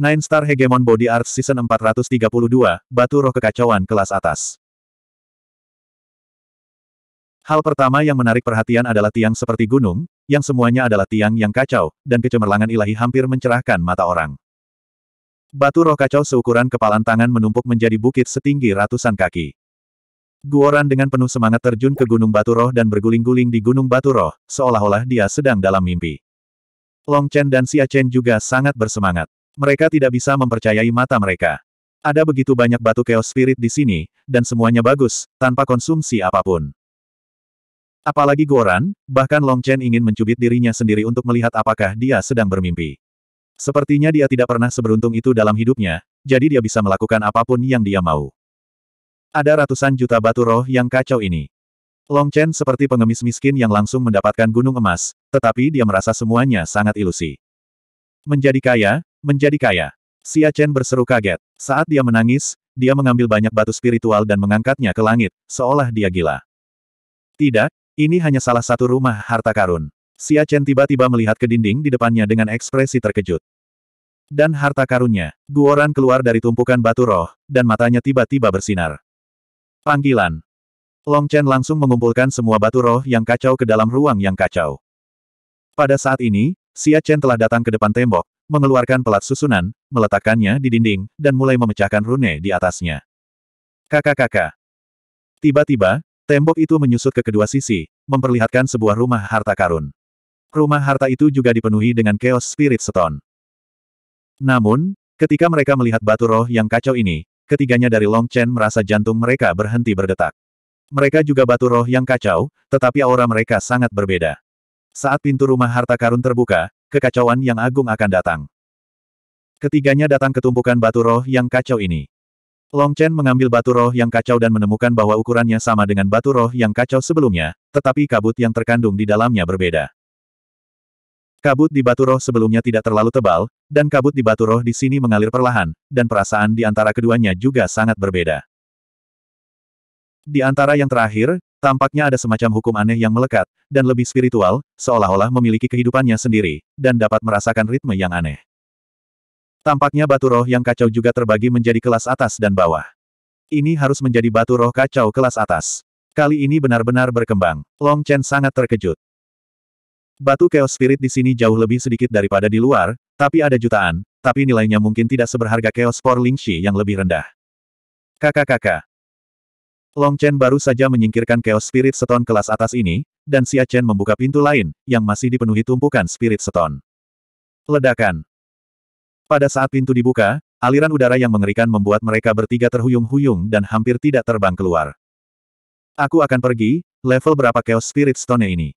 Nine Star Hegemon Body Arts Season 432, Batu Roh Kekacauan Kelas Atas. Hal pertama yang menarik perhatian adalah tiang seperti gunung, yang semuanya adalah tiang yang kacau, dan kecemerlangan ilahi hampir mencerahkan mata orang. Batu roh kacau seukuran kepalan tangan menumpuk menjadi bukit setinggi ratusan kaki. Guoran dengan penuh semangat terjun ke Gunung Batu Roh dan berguling-guling di Gunung Batu Roh, seolah-olah dia sedang dalam mimpi. Long Chen dan Xia Chen juga sangat bersemangat. Mereka tidak bisa mempercayai mata mereka. Ada begitu banyak batu chaos spirit di sini, dan semuanya bagus, tanpa konsumsi apapun. Apalagi Goran, bahkan Long Chen ingin mencubit dirinya sendiri untuk melihat apakah dia sedang bermimpi. Sepertinya dia tidak pernah seberuntung itu dalam hidupnya, jadi dia bisa melakukan apapun yang dia mau. Ada ratusan juta batu roh yang kacau ini. Long Chen seperti pengemis miskin yang langsung mendapatkan gunung emas, tetapi dia merasa semuanya sangat ilusi. Menjadi kaya, Menjadi kaya. Xia Chen berseru kaget. Saat dia menangis, dia mengambil banyak batu spiritual dan mengangkatnya ke langit, seolah dia gila. Tidak, ini hanya salah satu rumah harta karun. Xia Chen tiba-tiba melihat ke dinding di depannya dengan ekspresi terkejut. Dan harta karunnya, Guoran keluar dari tumpukan batu roh, dan matanya tiba-tiba bersinar. Panggilan. Long Chen langsung mengumpulkan semua batu roh yang kacau ke dalam ruang yang kacau. Pada saat ini, Xia Chen telah datang ke depan tembok, mengeluarkan pelat susunan, meletakkannya di dinding, dan mulai memecahkan rune di atasnya. Kakak-kakak. Tiba-tiba, tembok itu menyusut ke kedua sisi, memperlihatkan sebuah rumah harta karun. Rumah harta itu juga dipenuhi dengan chaos spirit stone. Namun, ketika mereka melihat batu roh yang kacau ini, ketiganya dari Long Chen merasa jantung mereka berhenti berdetak. Mereka juga batu roh yang kacau, tetapi aura mereka sangat berbeda. Saat pintu rumah harta karun terbuka, kekacauan yang agung akan datang. Ketiganya datang ke tumpukan batu roh yang kacau ini. Long Chen mengambil batu roh yang kacau dan menemukan bahwa ukurannya sama dengan batu roh yang kacau sebelumnya, tetapi kabut yang terkandung di dalamnya berbeda. Kabut di batu roh sebelumnya tidak terlalu tebal, dan kabut di batu roh di sini mengalir perlahan, dan perasaan di antara keduanya juga sangat berbeda. Di antara yang terakhir, Tampaknya ada semacam hukum aneh yang melekat, dan lebih spiritual, seolah-olah memiliki kehidupannya sendiri, dan dapat merasakan ritme yang aneh. Tampaknya batu roh yang kacau juga terbagi menjadi kelas atas dan bawah. Ini harus menjadi batu roh kacau kelas atas. Kali ini benar-benar berkembang. Long Chen sangat terkejut. Batu chaos spirit di sini jauh lebih sedikit daripada di luar, tapi ada jutaan, tapi nilainya mungkin tidak seberharga chaos spore Shi yang lebih rendah. Kakak-kakak, Long Chen baru saja menyingkirkan Chaos Spirit Stone kelas atas ini, dan Xia Chen membuka pintu lain, yang masih dipenuhi tumpukan Spirit Stone. Ledakan. Pada saat pintu dibuka, aliran udara yang mengerikan membuat mereka bertiga terhuyung-huyung dan hampir tidak terbang keluar. Aku akan pergi, level berapa Chaos Spirit Stone ini?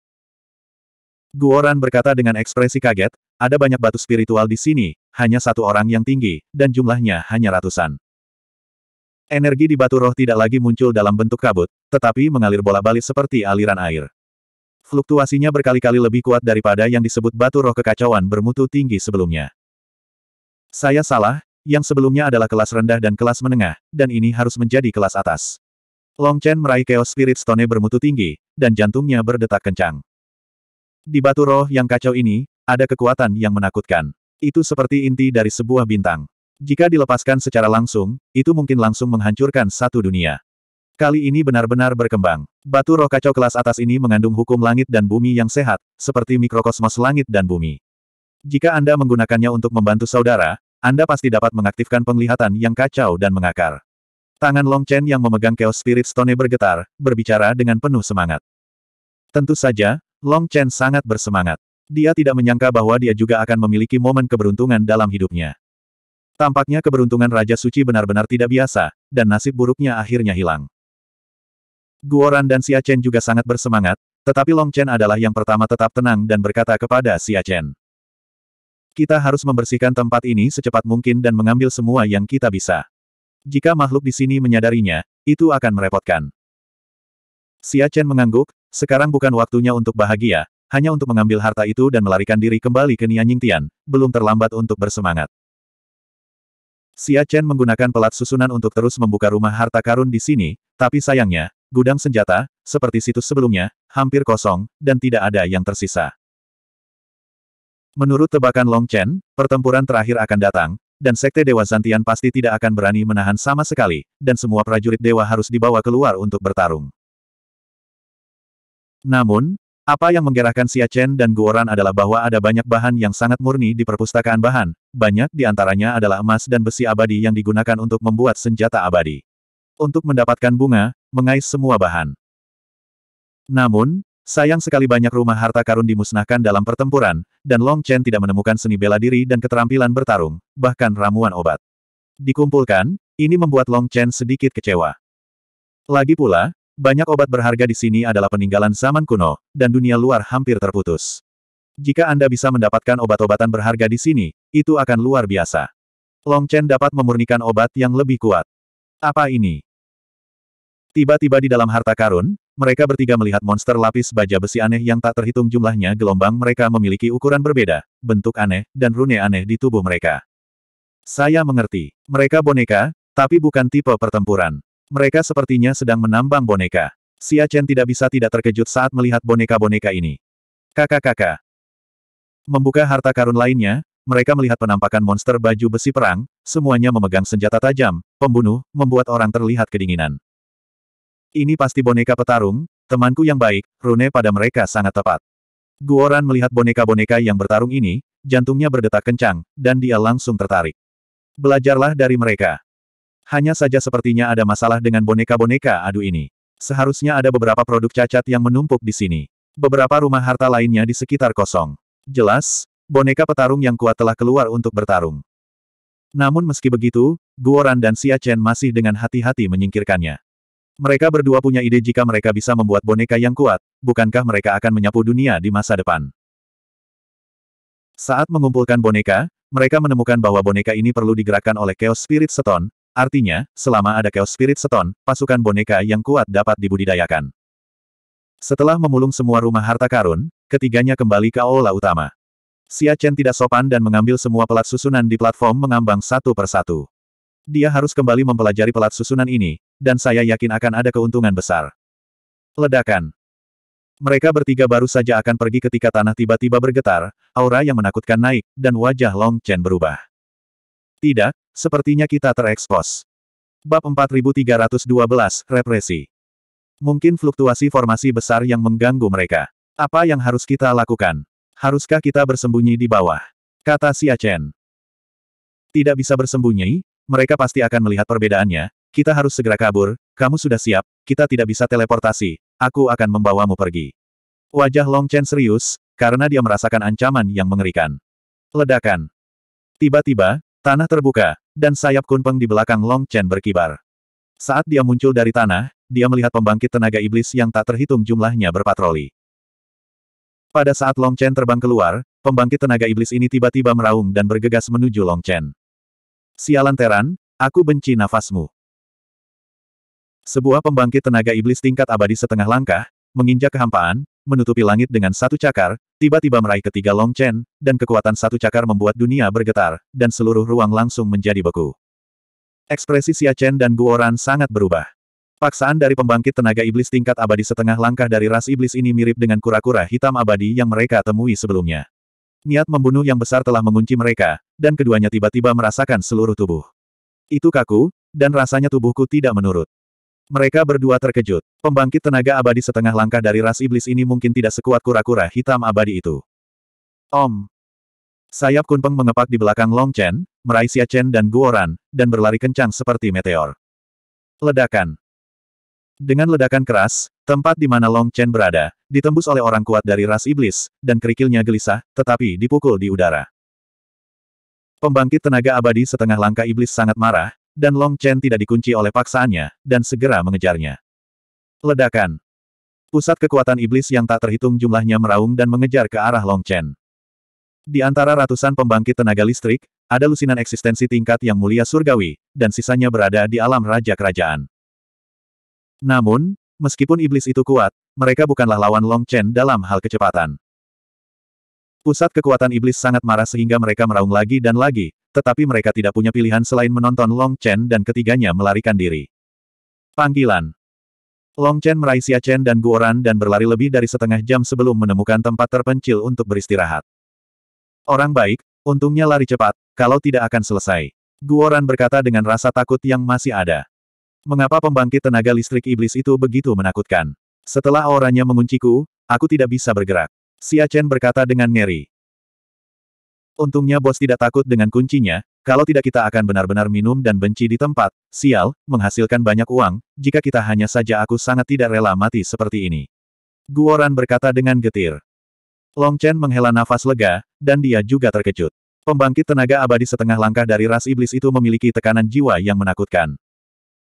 Guoran berkata dengan ekspresi kaget, ada banyak batu spiritual di sini, hanya satu orang yang tinggi, dan jumlahnya hanya ratusan. Energi di batu roh tidak lagi muncul dalam bentuk kabut, tetapi mengalir bola-balik seperti aliran air. Fluktuasinya berkali-kali lebih kuat daripada yang disebut batu roh kekacauan bermutu tinggi sebelumnya. Saya salah, yang sebelumnya adalah kelas rendah dan kelas menengah, dan ini harus menjadi kelas atas. Long Chen meraih Chaos Spirit Stone bermutu tinggi, dan jantungnya berdetak kencang. Di batu roh yang kacau ini, ada kekuatan yang menakutkan. Itu seperti inti dari sebuah bintang. Jika dilepaskan secara langsung, itu mungkin langsung menghancurkan satu dunia. Kali ini benar-benar berkembang. Batu roh kacau kelas atas ini mengandung hukum langit dan bumi yang sehat, seperti mikrokosmos langit dan bumi. Jika Anda menggunakannya untuk membantu saudara, Anda pasti dapat mengaktifkan penglihatan yang kacau dan mengakar. Tangan Long Chen yang memegang Chaos Spirit Stone bergetar, berbicara dengan penuh semangat. Tentu saja, Long Chen sangat bersemangat. Dia tidak menyangka bahwa dia juga akan memiliki momen keberuntungan dalam hidupnya. Tampaknya keberuntungan Raja Suci benar-benar tidak biasa, dan nasib buruknya akhirnya hilang. Guoran dan Xia Chen juga sangat bersemangat, tetapi Long Chen adalah yang pertama tetap tenang dan berkata kepada Xia Chen. Kita harus membersihkan tempat ini secepat mungkin dan mengambil semua yang kita bisa. Jika makhluk di sini menyadarinya, itu akan merepotkan. Xia Chen mengangguk, sekarang bukan waktunya untuk bahagia, hanya untuk mengambil harta itu dan melarikan diri kembali ke Nianying Tian, belum terlambat untuk bersemangat. Xia Chen menggunakan pelat susunan untuk terus membuka rumah harta karun di sini, tapi sayangnya, gudang senjata, seperti situs sebelumnya, hampir kosong, dan tidak ada yang tersisa. Menurut tebakan Long Chen, pertempuran terakhir akan datang, dan Sekte Dewa Zantian pasti tidak akan berani menahan sama sekali, dan semua prajurit dewa harus dibawa keluar untuk bertarung. Namun, apa yang menggerakkan Xia Chen dan Guoran adalah bahwa ada banyak bahan yang sangat murni di perpustakaan bahan, banyak di antaranya adalah emas dan besi abadi yang digunakan untuk membuat senjata abadi. Untuk mendapatkan bunga, mengais semua bahan. Namun, sayang sekali banyak rumah harta karun dimusnahkan dalam pertempuran, dan Long Chen tidak menemukan seni bela diri dan keterampilan bertarung, bahkan ramuan obat. Dikumpulkan, ini membuat Long Chen sedikit kecewa. Lagi pula, banyak obat berharga di sini adalah peninggalan zaman kuno, dan dunia luar hampir terputus. Jika Anda bisa mendapatkan obat-obatan berharga di sini, itu akan luar biasa. Long Chen dapat memurnikan obat yang lebih kuat. Apa ini? Tiba-tiba di dalam harta karun, mereka bertiga melihat monster lapis baja besi aneh yang tak terhitung jumlahnya gelombang mereka memiliki ukuran berbeda, bentuk aneh, dan rune aneh di tubuh mereka. Saya mengerti. Mereka boneka, tapi bukan tipe pertempuran. Mereka sepertinya sedang menambang boneka. Xia Chen tidak bisa tidak terkejut saat melihat boneka-boneka ini. Kakak-kakak. Membuka harta karun lainnya, mereka melihat penampakan monster baju besi perang, semuanya memegang senjata tajam, pembunuh, membuat orang terlihat kedinginan. Ini pasti boneka petarung, temanku yang baik, rune pada mereka sangat tepat. Guoran melihat boneka-boneka yang bertarung ini, jantungnya berdetak kencang, dan dia langsung tertarik. Belajarlah dari mereka. Hanya saja sepertinya ada masalah dengan boneka-boneka adu ini. Seharusnya ada beberapa produk cacat yang menumpuk di sini. Beberapa rumah harta lainnya di sekitar kosong. Jelas, boneka petarung yang kuat telah keluar untuk bertarung. Namun meski begitu, Guoran dan Xia Chen masih dengan hati-hati menyingkirkannya. Mereka berdua punya ide jika mereka bisa membuat boneka yang kuat, bukankah mereka akan menyapu dunia di masa depan. Saat mengumpulkan boneka, mereka menemukan bahwa boneka ini perlu digerakkan oleh Chaos Spirit Stone, Artinya, selama ada Chaos Spirit Stone, pasukan boneka yang kuat dapat dibudidayakan. Setelah memulung semua rumah harta karun, ketiganya kembali ke aula utama. Xia Chen tidak sopan dan mengambil semua pelat susunan di platform mengambang satu persatu. Dia harus kembali mempelajari pelat susunan ini, dan saya yakin akan ada keuntungan besar. Ledakan. Mereka bertiga baru saja akan pergi ketika tanah tiba-tiba bergetar, aura yang menakutkan naik, dan wajah Long Chen berubah. Tidak, sepertinya kita terekspos. Bab 4312, Represi. Mungkin fluktuasi formasi besar yang mengganggu mereka. Apa yang harus kita lakukan? Haruskah kita bersembunyi di bawah? Kata si Chen. Tidak bisa bersembunyi, mereka pasti akan melihat perbedaannya, kita harus segera kabur, kamu sudah siap, kita tidak bisa teleportasi, aku akan membawamu pergi. Wajah Long Chen serius, karena dia merasakan ancaman yang mengerikan. Ledakan. Tiba-tiba, Tanah terbuka, dan sayap kunpeng di belakang Long Chen berkibar. Saat dia muncul dari tanah, dia melihat pembangkit tenaga iblis yang tak terhitung jumlahnya berpatroli. Pada saat Long Chen terbang keluar, pembangkit tenaga iblis ini tiba-tiba meraung dan bergegas menuju Long Chen. Sialan Teran, aku benci nafasmu. Sebuah pembangkit tenaga iblis tingkat abadi setengah langkah, menginjak kehampaan, menutupi langit dengan satu cakar, tiba-tiba meraih ketiga Long Chen, dan kekuatan satu cakar membuat dunia bergetar, dan seluruh ruang langsung menjadi beku. Ekspresi Xia Chen dan Guoran sangat berubah. Paksaan dari pembangkit tenaga iblis tingkat abadi setengah langkah dari ras iblis ini mirip dengan kura-kura hitam abadi yang mereka temui sebelumnya. Niat membunuh yang besar telah mengunci mereka, dan keduanya tiba-tiba merasakan seluruh tubuh. Itu kaku, dan rasanya tubuhku tidak menurut. Mereka berdua terkejut. Pembangkit tenaga abadi setengah langkah dari ras iblis ini mungkin tidak sekuat kura-kura hitam abadi itu. Om. Sayap kunpeng mengepak di belakang Long Chen, meraih Xia Chen dan Guoran, dan berlari kencang seperti meteor. Ledakan. Dengan ledakan keras, tempat di mana Long Chen berada, ditembus oleh orang kuat dari ras iblis, dan kerikilnya gelisah, tetapi dipukul di udara. Pembangkit tenaga abadi setengah langkah iblis sangat marah, dan Long Chen tidak dikunci oleh paksaannya, dan segera mengejarnya. Ledakan. Pusat kekuatan iblis yang tak terhitung jumlahnya meraung dan mengejar ke arah Long Chen. Di antara ratusan pembangkit tenaga listrik, ada lusinan eksistensi tingkat yang mulia surgawi, dan sisanya berada di alam raja kerajaan. Namun, meskipun iblis itu kuat, mereka bukanlah lawan Long Chen dalam hal kecepatan. Pusat kekuatan iblis sangat marah sehingga mereka meraung lagi dan lagi, tetapi mereka tidak punya pilihan selain menonton Long Chen dan ketiganya melarikan diri. Panggilan Long Chen meraih Xia Chen dan Guoran dan berlari lebih dari setengah jam sebelum menemukan tempat terpencil untuk beristirahat. Orang baik, untungnya lari cepat, kalau tidak akan selesai. Guoran berkata dengan rasa takut yang masih ada. Mengapa pembangkit tenaga listrik iblis itu begitu menakutkan? Setelah auranya mengunciku, aku tidak bisa bergerak. Xia Chen berkata dengan ngeri. Untungnya bos tidak takut dengan kuncinya, kalau tidak kita akan benar-benar minum dan benci di tempat, sial, menghasilkan banyak uang, jika kita hanya saja aku sangat tidak rela mati seperti ini. Guoran berkata dengan getir. Long Chen menghela nafas lega, dan dia juga terkejut. Pembangkit tenaga abadi setengah langkah dari ras iblis itu memiliki tekanan jiwa yang menakutkan.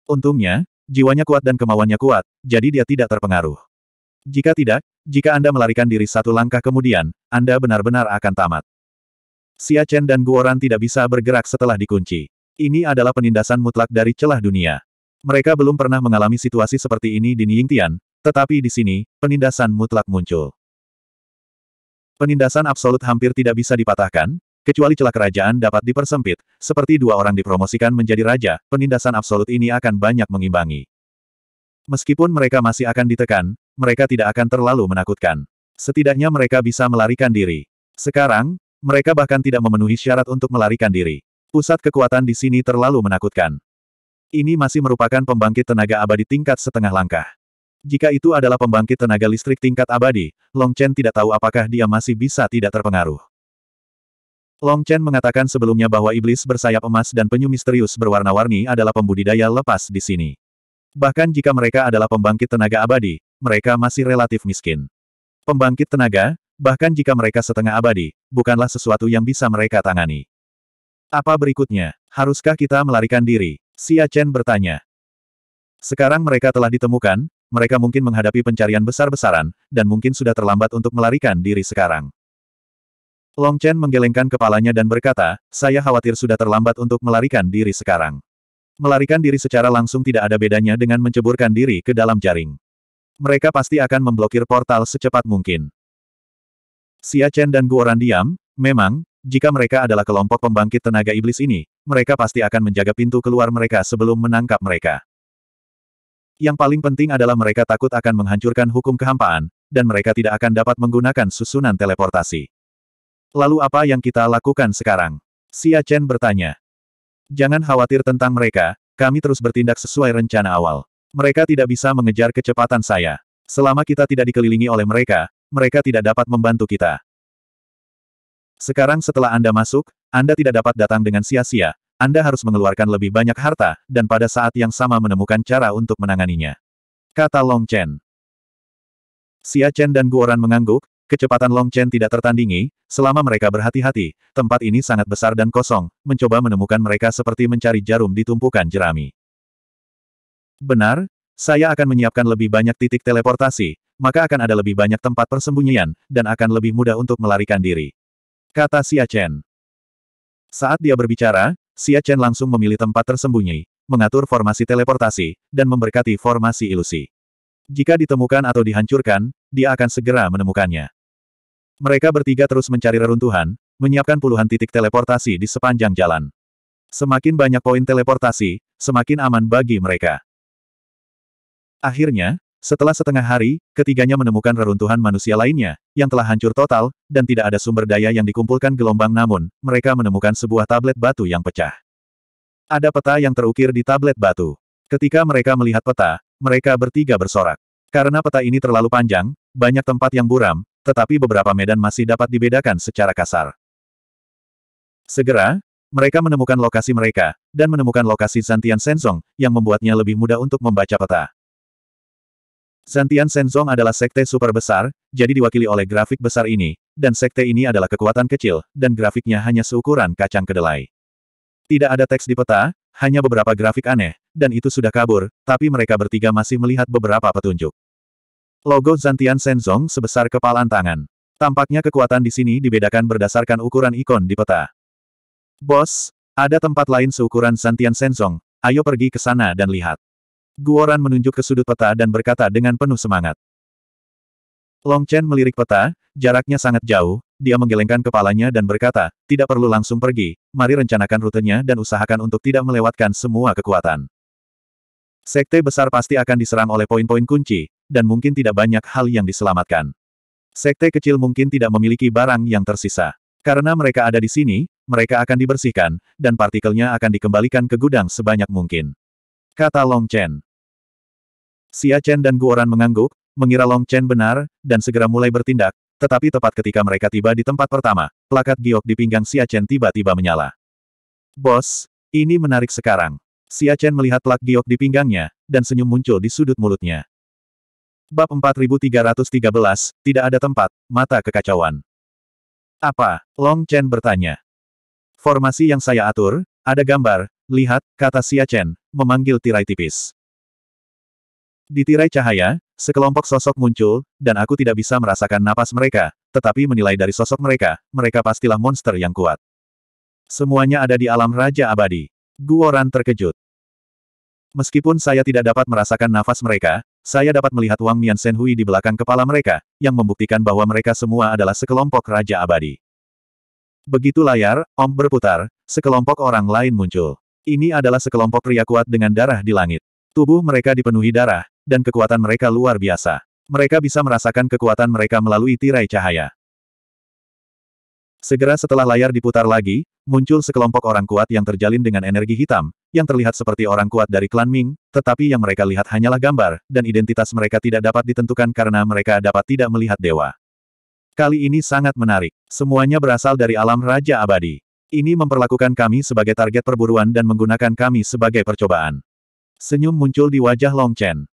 Untungnya, jiwanya kuat dan kemauannya kuat, jadi dia tidak terpengaruh. Jika tidak, jika Anda melarikan diri satu langkah kemudian, Anda benar-benar akan tamat. Xia Chen dan Guoran tidak bisa bergerak setelah dikunci. Ini adalah penindasan mutlak dari celah dunia. Mereka belum pernah mengalami situasi seperti ini di Tian, tetapi di sini, penindasan mutlak muncul. Penindasan absolut hampir tidak bisa dipatahkan, kecuali celah kerajaan dapat dipersempit, seperti dua orang dipromosikan menjadi raja, penindasan absolut ini akan banyak mengimbangi. Meskipun mereka masih akan ditekan, mereka tidak akan terlalu menakutkan. Setidaknya mereka bisa melarikan diri. Sekarang, mereka bahkan tidak memenuhi syarat untuk melarikan diri. Pusat kekuatan di sini terlalu menakutkan. Ini masih merupakan pembangkit tenaga abadi tingkat setengah langkah. Jika itu adalah pembangkit tenaga listrik tingkat abadi, Long Chen tidak tahu apakah dia masih bisa tidak terpengaruh. Long Chen mengatakan sebelumnya bahwa iblis bersayap emas dan penyu misterius berwarna-warni adalah pembudidaya lepas di sini. Bahkan jika mereka adalah pembangkit tenaga abadi, mereka masih relatif miskin. Pembangkit tenaga, bahkan jika mereka setengah abadi, bukanlah sesuatu yang bisa mereka tangani. Apa berikutnya? Haruskah kita melarikan diri? Xia Chen bertanya. Sekarang mereka telah ditemukan, mereka mungkin menghadapi pencarian besar-besaran, dan mungkin sudah terlambat untuk melarikan diri sekarang. Long Chen menggelengkan kepalanya dan berkata, saya khawatir sudah terlambat untuk melarikan diri sekarang. Melarikan diri secara langsung tidak ada bedanya dengan menceburkan diri ke dalam jaring. Mereka pasti akan memblokir portal secepat mungkin. Xia Chen dan Guoran diam, memang, jika mereka adalah kelompok pembangkit tenaga iblis ini, mereka pasti akan menjaga pintu keluar mereka sebelum menangkap mereka. Yang paling penting adalah mereka takut akan menghancurkan hukum kehampaan, dan mereka tidak akan dapat menggunakan susunan teleportasi. Lalu apa yang kita lakukan sekarang? Xia Chen bertanya. Jangan khawatir tentang mereka, kami terus bertindak sesuai rencana awal. Mereka tidak bisa mengejar kecepatan saya. Selama kita tidak dikelilingi oleh mereka, mereka tidak dapat membantu kita. Sekarang setelah Anda masuk, Anda tidak dapat datang dengan sia-sia, Anda harus mengeluarkan lebih banyak harta, dan pada saat yang sama menemukan cara untuk menanganinya. Kata Long Chen. Xia Chen dan Guoran mengangguk, kecepatan Long Chen tidak tertandingi, selama mereka berhati-hati, tempat ini sangat besar dan kosong, mencoba menemukan mereka seperti mencari jarum di tumpukan jerami. Benar, saya akan menyiapkan lebih banyak titik teleportasi, maka akan ada lebih banyak tempat persembunyian, dan akan lebih mudah untuk melarikan diri. Kata Xia Chen. Saat dia berbicara, Xia Chen langsung memilih tempat tersembunyi, mengatur formasi teleportasi, dan memberkati formasi ilusi. Jika ditemukan atau dihancurkan, dia akan segera menemukannya. Mereka bertiga terus mencari reruntuhan, menyiapkan puluhan titik teleportasi di sepanjang jalan. Semakin banyak poin teleportasi, semakin aman bagi mereka. Akhirnya, setelah setengah hari, ketiganya menemukan reruntuhan manusia lainnya, yang telah hancur total, dan tidak ada sumber daya yang dikumpulkan gelombang namun, mereka menemukan sebuah tablet batu yang pecah. Ada peta yang terukir di tablet batu. Ketika mereka melihat peta, mereka bertiga bersorak. Karena peta ini terlalu panjang, banyak tempat yang buram, tetapi beberapa medan masih dapat dibedakan secara kasar. Segera, mereka menemukan lokasi mereka, dan menemukan lokasi Zantian Sensong, yang membuatnya lebih mudah untuk membaca peta. Zantian Senzong adalah sekte super besar, jadi diwakili oleh grafik besar ini, dan sekte ini adalah kekuatan kecil, dan grafiknya hanya seukuran kacang kedelai. Tidak ada teks di peta, hanya beberapa grafik aneh, dan itu sudah kabur, tapi mereka bertiga masih melihat beberapa petunjuk. Logo Zantian Senzong sebesar kepalan tangan. Tampaknya kekuatan di sini dibedakan berdasarkan ukuran ikon di peta. Bos, ada tempat lain seukuran Zantian Senzong, ayo pergi ke sana dan lihat. Guoran menunjuk ke sudut peta dan berkata dengan penuh semangat. Long Chen melirik peta, jaraknya sangat jauh, dia menggelengkan kepalanya dan berkata, tidak perlu langsung pergi, mari rencanakan rutenya dan usahakan untuk tidak melewatkan semua kekuatan. Sekte besar pasti akan diserang oleh poin-poin kunci, dan mungkin tidak banyak hal yang diselamatkan. Sekte kecil mungkin tidak memiliki barang yang tersisa. Karena mereka ada di sini, mereka akan dibersihkan, dan partikelnya akan dikembalikan ke gudang sebanyak mungkin. Kata Long Chen. Xia Chen dan Guoran mengangguk, mengira Long Chen benar, dan segera mulai bertindak, tetapi tepat ketika mereka tiba di tempat pertama, plakat giok di pinggang Xia Chen tiba-tiba menyala. Bos, ini menarik sekarang. Xia Chen melihat plak giok di pinggangnya, dan senyum muncul di sudut mulutnya. Bab 4313, tidak ada tempat, mata kekacauan. Apa? Long Chen bertanya. Formasi yang saya atur, ada gambar, Lihat, kata Xia Chen, memanggil tirai tipis. Di tirai cahaya, sekelompok sosok muncul, dan aku tidak bisa merasakan napas mereka, tetapi menilai dari sosok mereka, mereka pastilah monster yang kuat. Semuanya ada di alam Raja Abadi. Guoran terkejut. Meskipun saya tidak dapat merasakan nafas mereka, saya dapat melihat Wang Mian Senhui di belakang kepala mereka, yang membuktikan bahwa mereka semua adalah sekelompok Raja Abadi. Begitu layar, om berputar, sekelompok orang lain muncul. Ini adalah sekelompok pria kuat dengan darah di langit. Tubuh mereka dipenuhi darah, dan kekuatan mereka luar biasa. Mereka bisa merasakan kekuatan mereka melalui tirai cahaya. Segera setelah layar diputar lagi, muncul sekelompok orang kuat yang terjalin dengan energi hitam, yang terlihat seperti orang kuat dari klan Ming, tetapi yang mereka lihat hanyalah gambar, dan identitas mereka tidak dapat ditentukan karena mereka dapat tidak melihat dewa. Kali ini sangat menarik. Semuanya berasal dari alam Raja Abadi. Ini memperlakukan kami sebagai target perburuan dan menggunakan kami sebagai percobaan. Senyum muncul di wajah Long Chen.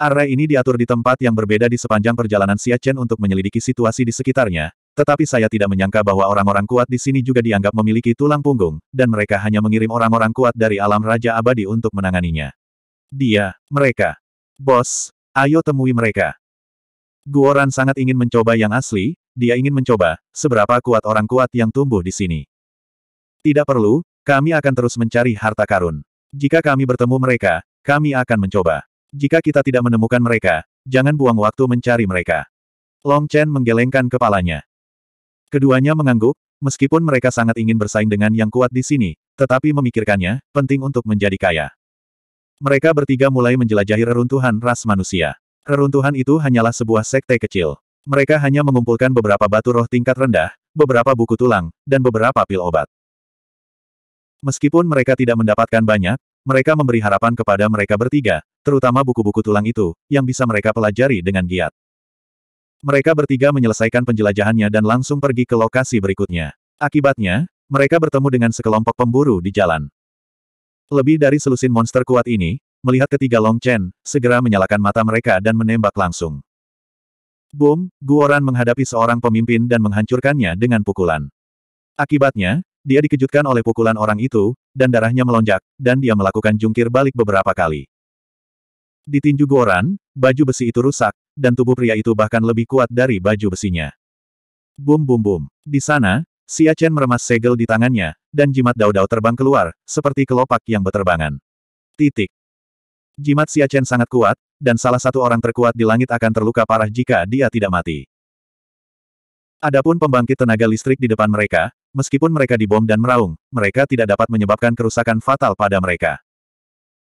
Array ini diatur di tempat yang berbeda di sepanjang perjalanan Xia Chen untuk menyelidiki situasi di sekitarnya, tetapi saya tidak menyangka bahwa orang-orang kuat di sini juga dianggap memiliki tulang punggung, dan mereka hanya mengirim orang-orang kuat dari alam Raja Abadi untuk menanganinya. Dia, mereka. Bos, ayo temui mereka. Guoran sangat ingin mencoba yang asli, dia ingin mencoba, seberapa kuat orang kuat yang tumbuh di sini. Tidak perlu, kami akan terus mencari harta karun. Jika kami bertemu mereka, kami akan mencoba. Jika kita tidak menemukan mereka, jangan buang waktu mencari mereka. Long Chen menggelengkan kepalanya. Keduanya mengangguk, meskipun mereka sangat ingin bersaing dengan yang kuat di sini, tetapi memikirkannya, penting untuk menjadi kaya. Mereka bertiga mulai menjelajahi reruntuhan ras manusia. Reruntuhan itu hanyalah sebuah sekte kecil. Mereka hanya mengumpulkan beberapa batu roh tingkat rendah, beberapa buku tulang, dan beberapa pil obat. Meskipun mereka tidak mendapatkan banyak, mereka memberi harapan kepada mereka bertiga, terutama buku-buku tulang itu, yang bisa mereka pelajari dengan giat. Mereka bertiga menyelesaikan penjelajahannya dan langsung pergi ke lokasi berikutnya. Akibatnya, mereka bertemu dengan sekelompok pemburu di jalan. Lebih dari selusin monster kuat ini, melihat ketiga Long Chen, segera menyalakan mata mereka dan menembak langsung. Boom, Guoran menghadapi seorang pemimpin dan menghancurkannya dengan pukulan. Akibatnya, dia dikejutkan oleh pukulan orang itu, dan darahnya melonjak, dan dia melakukan jungkir balik beberapa kali. Ditinju Guoran, baju besi itu rusak, dan tubuh pria itu bahkan lebih kuat dari baju besinya. Boom, boom, boom. Di sana, Si Chen meremas segel di tangannya, dan jimat daudau dau terbang keluar, seperti kelopak yang berterbangan. Titik. Jimat Siachen sangat kuat, dan salah satu orang terkuat di langit akan terluka parah jika dia tidak mati. Adapun pembangkit tenaga listrik di depan mereka, meskipun mereka dibom dan meraung, mereka tidak dapat menyebabkan kerusakan fatal pada mereka.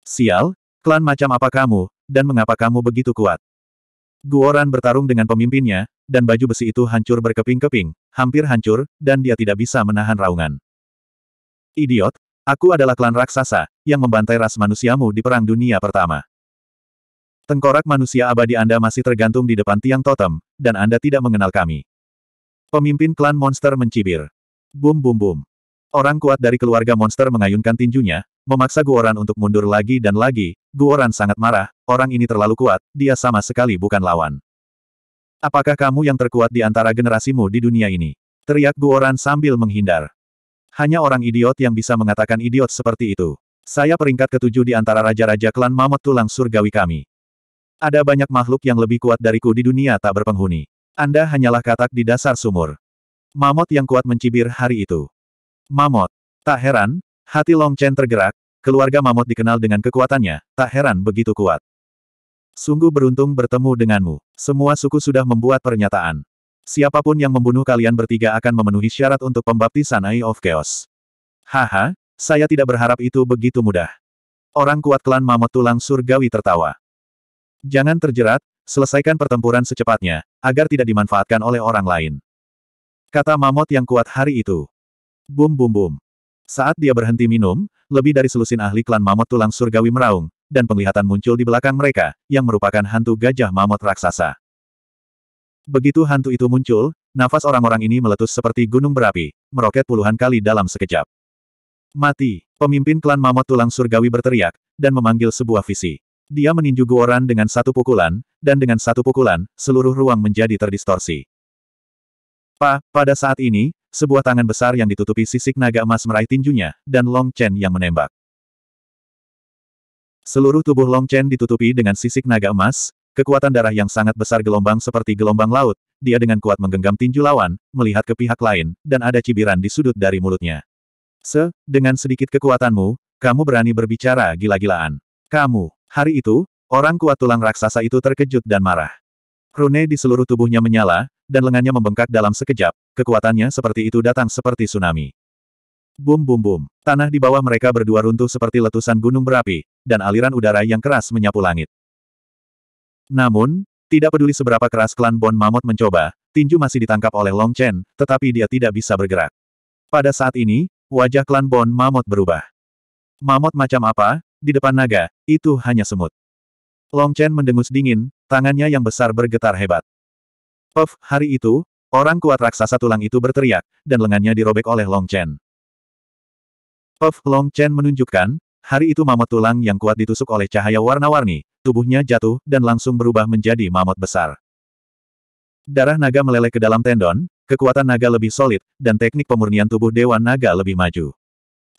Sial, klan macam apa kamu, dan mengapa kamu begitu kuat? Guoran bertarung dengan pemimpinnya, dan baju besi itu hancur berkeping-keping, hampir hancur, dan dia tidak bisa menahan raungan. Idiot, Aku adalah klan raksasa, yang membantai ras manusiamu di Perang Dunia Pertama. Tengkorak manusia abadi Anda masih tergantung di depan tiang totem, dan Anda tidak mengenal kami. Pemimpin klan monster mencibir. Bum bum bum. Orang kuat dari keluarga monster mengayunkan tinjunya, memaksa Guoran untuk mundur lagi dan lagi, Guoran sangat marah, orang ini terlalu kuat, dia sama sekali bukan lawan. Apakah kamu yang terkuat di antara generasimu di dunia ini? Teriak Guoran sambil menghindar. Hanya orang idiot yang bisa mengatakan idiot seperti itu. Saya peringkat ketujuh di antara raja-raja klan mamot Tulang Surgawi kami. Ada banyak makhluk yang lebih kuat dariku di dunia tak berpenghuni. Anda hanyalah katak di dasar sumur. Mamot yang kuat mencibir hari itu. Mamot. Tak heran, hati Long Chen tergerak, keluarga Mamot dikenal dengan kekuatannya, tak heran begitu kuat. Sungguh beruntung bertemu denganmu. Semua suku sudah membuat pernyataan. Siapapun yang membunuh kalian bertiga akan memenuhi syarat untuk pembaptisan Eye of Chaos. Haha, saya tidak berharap itu begitu mudah. Orang kuat klan Mamut Tulang Surgawi tertawa. Jangan terjerat, selesaikan pertempuran secepatnya, agar tidak dimanfaatkan oleh orang lain. Kata Mamot yang kuat hari itu. Bum bum bum. Saat dia berhenti minum, lebih dari selusin ahli klan Mamot Tulang Surgawi meraung, dan penglihatan muncul di belakang mereka, yang merupakan hantu gajah Mamot Raksasa. Begitu hantu itu muncul, nafas orang-orang ini meletus seperti gunung berapi, meroket puluhan kali dalam sekejap. Mati, pemimpin klan Mamot Tulang Surgawi berteriak, dan memanggil sebuah visi. Dia meninju Guoran dengan satu pukulan, dan dengan satu pukulan, seluruh ruang menjadi terdistorsi. Pa, pada saat ini, sebuah tangan besar yang ditutupi sisik naga emas meraih tinjunya, dan Long Chen yang menembak. Seluruh tubuh Long Chen ditutupi dengan sisik naga emas, Kekuatan darah yang sangat besar gelombang seperti gelombang laut, dia dengan kuat menggenggam tinju lawan, melihat ke pihak lain, dan ada cibiran di sudut dari mulutnya. Se, dengan sedikit kekuatanmu, kamu berani berbicara gila-gilaan. Kamu, hari itu, orang kuat tulang raksasa itu terkejut dan marah. Rune di seluruh tubuhnya menyala, dan lengannya membengkak dalam sekejap, kekuatannya seperti itu datang seperti tsunami. Bum bum bum, tanah di bawah mereka berdua runtuh seperti letusan gunung berapi, dan aliran udara yang keras menyapu langit. Namun, tidak peduli seberapa keras klan Bon Mamot mencoba, tinju masih ditangkap oleh Long Chen, tetapi dia tidak bisa bergerak. Pada saat ini, wajah klan Bon Mamot berubah. Mamot macam apa? Di depan naga, itu hanya semut. Long Chen mendengus dingin, tangannya yang besar bergetar hebat. Puff, hari itu, orang kuat raksasa tulang itu berteriak, dan lengannya dirobek oleh Long Chen. Puff Long Chen menunjukkan, Hari itu mamut tulang yang kuat ditusuk oleh cahaya warna-warni, tubuhnya jatuh dan langsung berubah menjadi mamut besar. Darah naga meleleh ke dalam tendon, kekuatan naga lebih solid, dan teknik pemurnian tubuh dewa Naga lebih maju.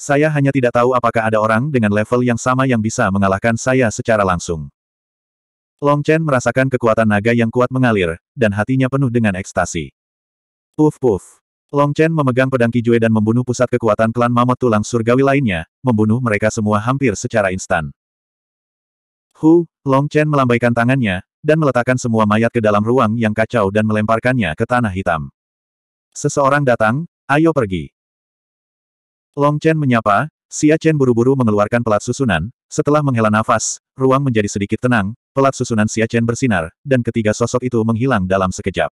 Saya hanya tidak tahu apakah ada orang dengan level yang sama yang bisa mengalahkan saya secara langsung. Long Chen merasakan kekuatan naga yang kuat mengalir, dan hatinya penuh dengan ekstasi. Puf-puf. Long Chen memegang pedang Kijue dan membunuh pusat kekuatan klan Mamot Tulang Surgawi lainnya, membunuh mereka semua hampir secara instan. Hu, Long Chen melambaikan tangannya, dan meletakkan semua mayat ke dalam ruang yang kacau dan melemparkannya ke tanah hitam. Seseorang datang, ayo pergi. Long Chen menyapa, Xia Chen buru-buru mengeluarkan pelat susunan, setelah menghela nafas, ruang menjadi sedikit tenang, pelat susunan Xia Chen bersinar, dan ketiga sosok itu menghilang dalam sekejap.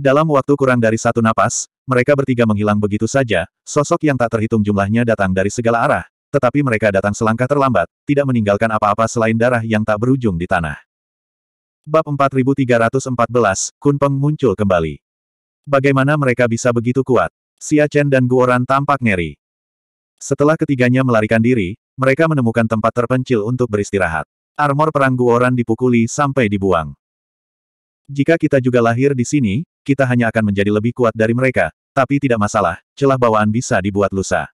Dalam waktu kurang dari satu napas, mereka bertiga menghilang begitu saja, sosok yang tak terhitung jumlahnya datang dari segala arah, tetapi mereka datang selangkah terlambat, tidak meninggalkan apa-apa selain darah yang tak berujung di tanah. Bab 4314, Kunpeng muncul kembali. Bagaimana mereka bisa begitu kuat? Xia Chen dan Guoran tampak ngeri. Setelah ketiganya melarikan diri, mereka menemukan tempat terpencil untuk beristirahat. Armor perang Guoran dipukuli sampai dibuang. Jika kita juga lahir di sini, kita hanya akan menjadi lebih kuat dari mereka, tapi tidak masalah, celah bawaan bisa dibuat lusa.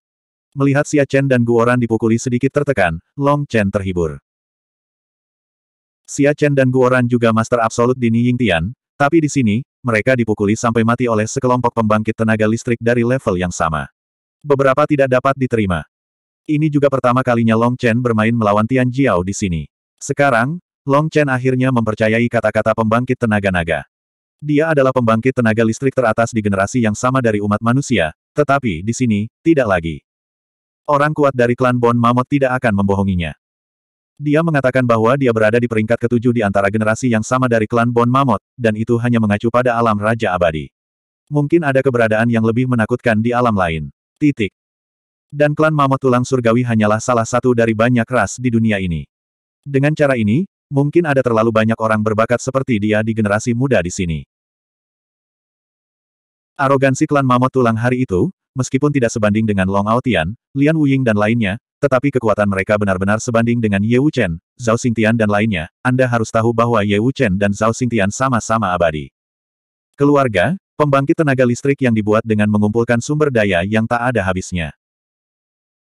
Melihat Xia Chen dan Guoran dipukuli sedikit tertekan, Long Chen terhibur. Xia Chen dan Guoran juga master absolut di Niying Tian, tapi di sini, mereka dipukuli sampai mati oleh sekelompok pembangkit tenaga listrik dari level yang sama. Beberapa tidak dapat diterima. Ini juga pertama kalinya Long Chen bermain melawan Tian Jiao di sini. Sekarang, Long Chen akhirnya mempercayai kata-kata pembangkit tenaga naga. Dia adalah pembangkit tenaga listrik teratas di generasi yang sama dari umat manusia, tetapi di sini, tidak lagi. Orang kuat dari klan Bon Mamot tidak akan membohonginya. Dia mengatakan bahwa dia berada di peringkat ketujuh di antara generasi yang sama dari klan Bon Mamot, dan itu hanya mengacu pada alam Raja Abadi. Mungkin ada keberadaan yang lebih menakutkan di alam lain. Titik. Dan klan Mamot Tulang Surgawi hanyalah salah satu dari banyak ras di dunia ini. Dengan cara ini, Mungkin ada terlalu banyak orang berbakat seperti dia di generasi muda di sini. Arogansi klan Mamot Tulang hari itu, meskipun tidak sebanding dengan Long Aotian, Lian Wuying dan lainnya, tetapi kekuatan mereka benar-benar sebanding dengan Ye Wuchen, Zhao Xingtian dan lainnya, Anda harus tahu bahwa Ye Wuchen dan Zhao Xingtian sama-sama abadi. Keluarga, pembangkit tenaga listrik yang dibuat dengan mengumpulkan sumber daya yang tak ada habisnya.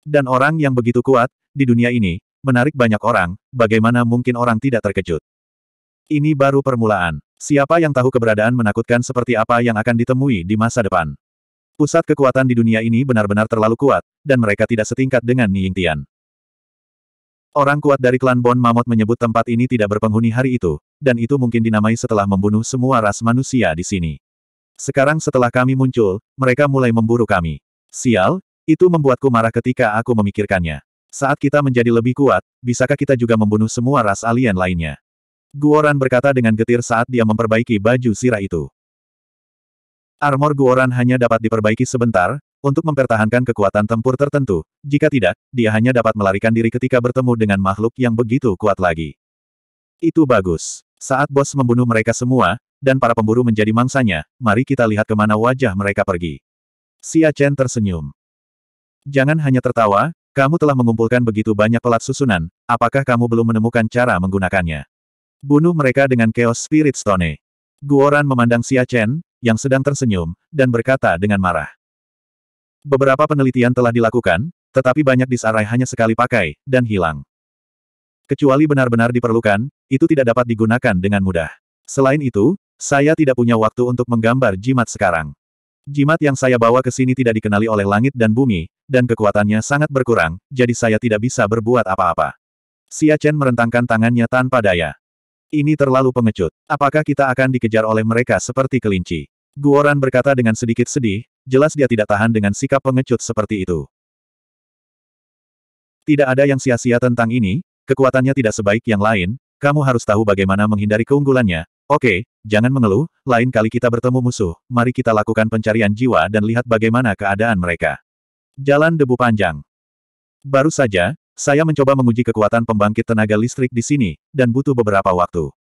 Dan orang yang begitu kuat, di dunia ini, menarik banyak orang, bagaimana mungkin orang tidak terkejut? Ini baru permulaan. Siapa yang tahu keberadaan menakutkan seperti apa yang akan ditemui di masa depan? Pusat kekuatan di dunia ini benar-benar terlalu kuat, dan mereka tidak setingkat dengan Niying Tian. Orang kuat dari klan Bon Mamot menyebut tempat ini tidak berpenghuni hari itu, dan itu mungkin dinamai setelah membunuh semua ras manusia di sini. Sekarang setelah kami muncul, mereka mulai memburu kami. Sial, itu membuatku marah ketika aku memikirkannya. Saat kita menjadi lebih kuat, bisakah kita juga membunuh semua ras alien lainnya? Guoran berkata dengan getir saat dia memperbaiki baju sirah itu. Armor Guoran hanya dapat diperbaiki sebentar, untuk mempertahankan kekuatan tempur tertentu, jika tidak, dia hanya dapat melarikan diri ketika bertemu dengan makhluk yang begitu kuat lagi. Itu bagus. Saat bos membunuh mereka semua, dan para pemburu menjadi mangsanya, mari kita lihat kemana wajah mereka pergi. Xia Chen tersenyum. Jangan hanya tertawa, kamu telah mengumpulkan begitu banyak pelat susunan, apakah kamu belum menemukan cara menggunakannya? Bunuh mereka dengan Chaos Spirit Stone. Guoran memandang Xia Chen, yang sedang tersenyum, dan berkata dengan marah. Beberapa penelitian telah dilakukan, tetapi banyak disarai hanya sekali pakai, dan hilang. Kecuali benar-benar diperlukan, itu tidak dapat digunakan dengan mudah. Selain itu, saya tidak punya waktu untuk menggambar jimat sekarang. Jimat yang saya bawa ke sini tidak dikenali oleh langit dan bumi, dan kekuatannya sangat berkurang, jadi saya tidak bisa berbuat apa-apa. Xia Chen merentangkan tangannya tanpa daya. Ini terlalu pengecut. Apakah kita akan dikejar oleh mereka seperti kelinci? Guoran berkata dengan sedikit sedih, jelas dia tidak tahan dengan sikap pengecut seperti itu. Tidak ada yang sia-sia tentang ini, kekuatannya tidak sebaik yang lain, kamu harus tahu bagaimana menghindari keunggulannya, Oke, jangan mengeluh, lain kali kita bertemu musuh, mari kita lakukan pencarian jiwa dan lihat bagaimana keadaan mereka. Jalan debu panjang. Baru saja, saya mencoba menguji kekuatan pembangkit tenaga listrik di sini, dan butuh beberapa waktu.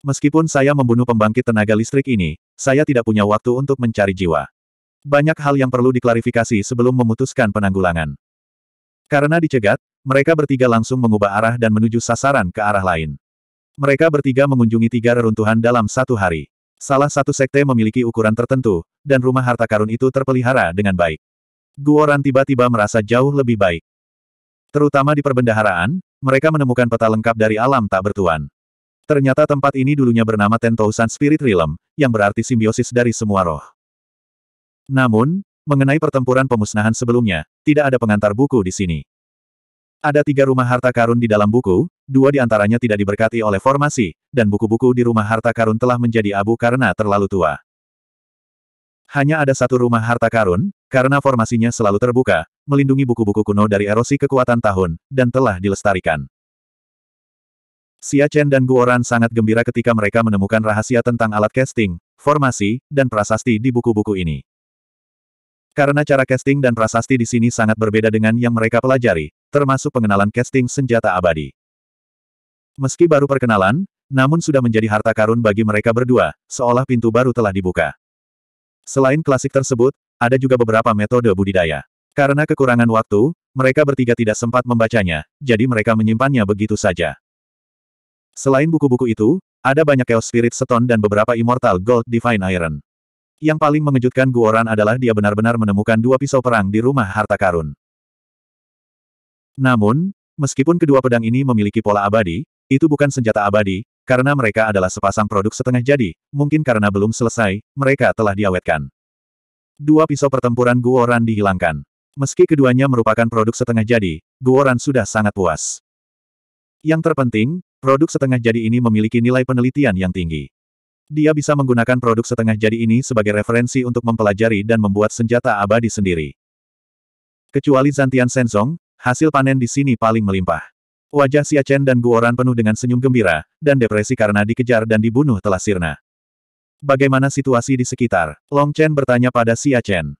Meskipun saya membunuh pembangkit tenaga listrik ini, saya tidak punya waktu untuk mencari jiwa. Banyak hal yang perlu diklarifikasi sebelum memutuskan penanggulangan. Karena dicegat, mereka bertiga langsung mengubah arah dan menuju sasaran ke arah lain. Mereka bertiga mengunjungi tiga reruntuhan dalam satu hari. Salah satu sekte memiliki ukuran tertentu, dan rumah harta karun itu terpelihara dengan baik. Guoran tiba-tiba merasa jauh lebih baik. Terutama di perbendaharaan, mereka menemukan peta lengkap dari alam tak bertuan. Ternyata tempat ini dulunya bernama Tentousan Spirit Realm, yang berarti simbiosis dari semua roh. Namun, mengenai pertempuran pemusnahan sebelumnya, tidak ada pengantar buku di sini. Ada tiga rumah harta karun di dalam buku, dua di antaranya tidak diberkati oleh formasi, dan buku-buku di rumah harta karun telah menjadi abu karena terlalu tua. Hanya ada satu rumah harta karun, karena formasinya selalu terbuka, melindungi buku-buku kuno dari erosi kekuatan tahun, dan telah dilestarikan. Xia Chen dan Guoran sangat gembira ketika mereka menemukan rahasia tentang alat casting, formasi, dan prasasti di buku-buku ini. Karena cara casting dan prasasti di sini sangat berbeda dengan yang mereka pelajari, termasuk pengenalan casting senjata abadi. Meski baru perkenalan, namun sudah menjadi harta karun bagi mereka berdua, seolah pintu baru telah dibuka. Selain klasik tersebut, ada juga beberapa metode budidaya. Karena kekurangan waktu, mereka bertiga tidak sempat membacanya, jadi mereka menyimpannya begitu saja. Selain buku-buku itu, ada banyak Chaos Spirit Stone dan beberapa Immortal Gold Divine Iron. Yang paling mengejutkan Guoran adalah dia benar-benar menemukan dua pisau perang di rumah harta karun. Namun, meskipun kedua pedang ini memiliki pola abadi, itu bukan senjata abadi, karena mereka adalah sepasang produk setengah jadi, mungkin karena belum selesai, mereka telah diawetkan. Dua pisau pertempuran Guoran dihilangkan. Meski keduanya merupakan produk setengah jadi, Guoran sudah sangat puas. Yang terpenting, produk setengah jadi ini memiliki nilai penelitian yang tinggi. Dia bisa menggunakan produk setengah jadi ini sebagai referensi untuk mempelajari dan membuat senjata abadi sendiri. Kecuali Zantian Senzong, hasil panen di sini paling melimpah. Wajah Sia Chen dan Guoran penuh dengan senyum gembira, dan depresi karena dikejar dan dibunuh telah sirna. Bagaimana situasi di sekitar? Long Chen bertanya pada Xia Chen.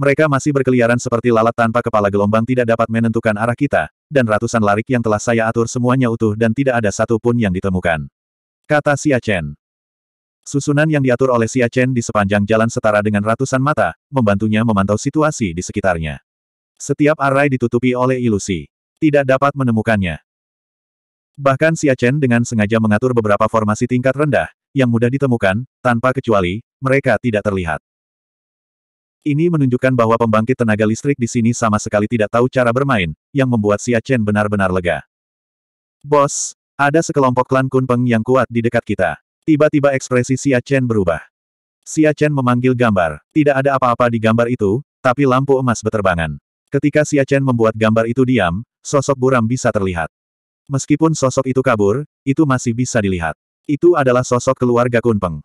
Mereka masih berkeliaran seperti lalat tanpa kepala gelombang tidak dapat menentukan arah kita, dan ratusan larik yang telah saya atur semuanya utuh dan tidak ada satupun yang ditemukan. Kata Xia Chen. Susunan yang diatur oleh Xia Chen di sepanjang jalan setara dengan ratusan mata, membantunya memantau situasi di sekitarnya. Setiap arai ditutupi oleh ilusi. Tidak dapat menemukannya. Bahkan Xia Chen dengan sengaja mengatur beberapa formasi tingkat rendah, yang mudah ditemukan, tanpa kecuali, mereka tidak terlihat. Ini menunjukkan bahwa pembangkit tenaga listrik di sini sama sekali tidak tahu cara bermain, yang membuat Xia Chen benar-benar lega. Bos, ada sekelompok klan Kunpeng yang kuat di dekat kita. Tiba-tiba ekspresi Xia Chen berubah. Xia Chen memanggil gambar. Tidak ada apa-apa di gambar itu, tapi lampu emas berterbangan. Ketika Xia Chen membuat gambar itu diam, sosok buram bisa terlihat. Meskipun sosok itu kabur, itu masih bisa dilihat. Itu adalah sosok keluarga Kunpeng.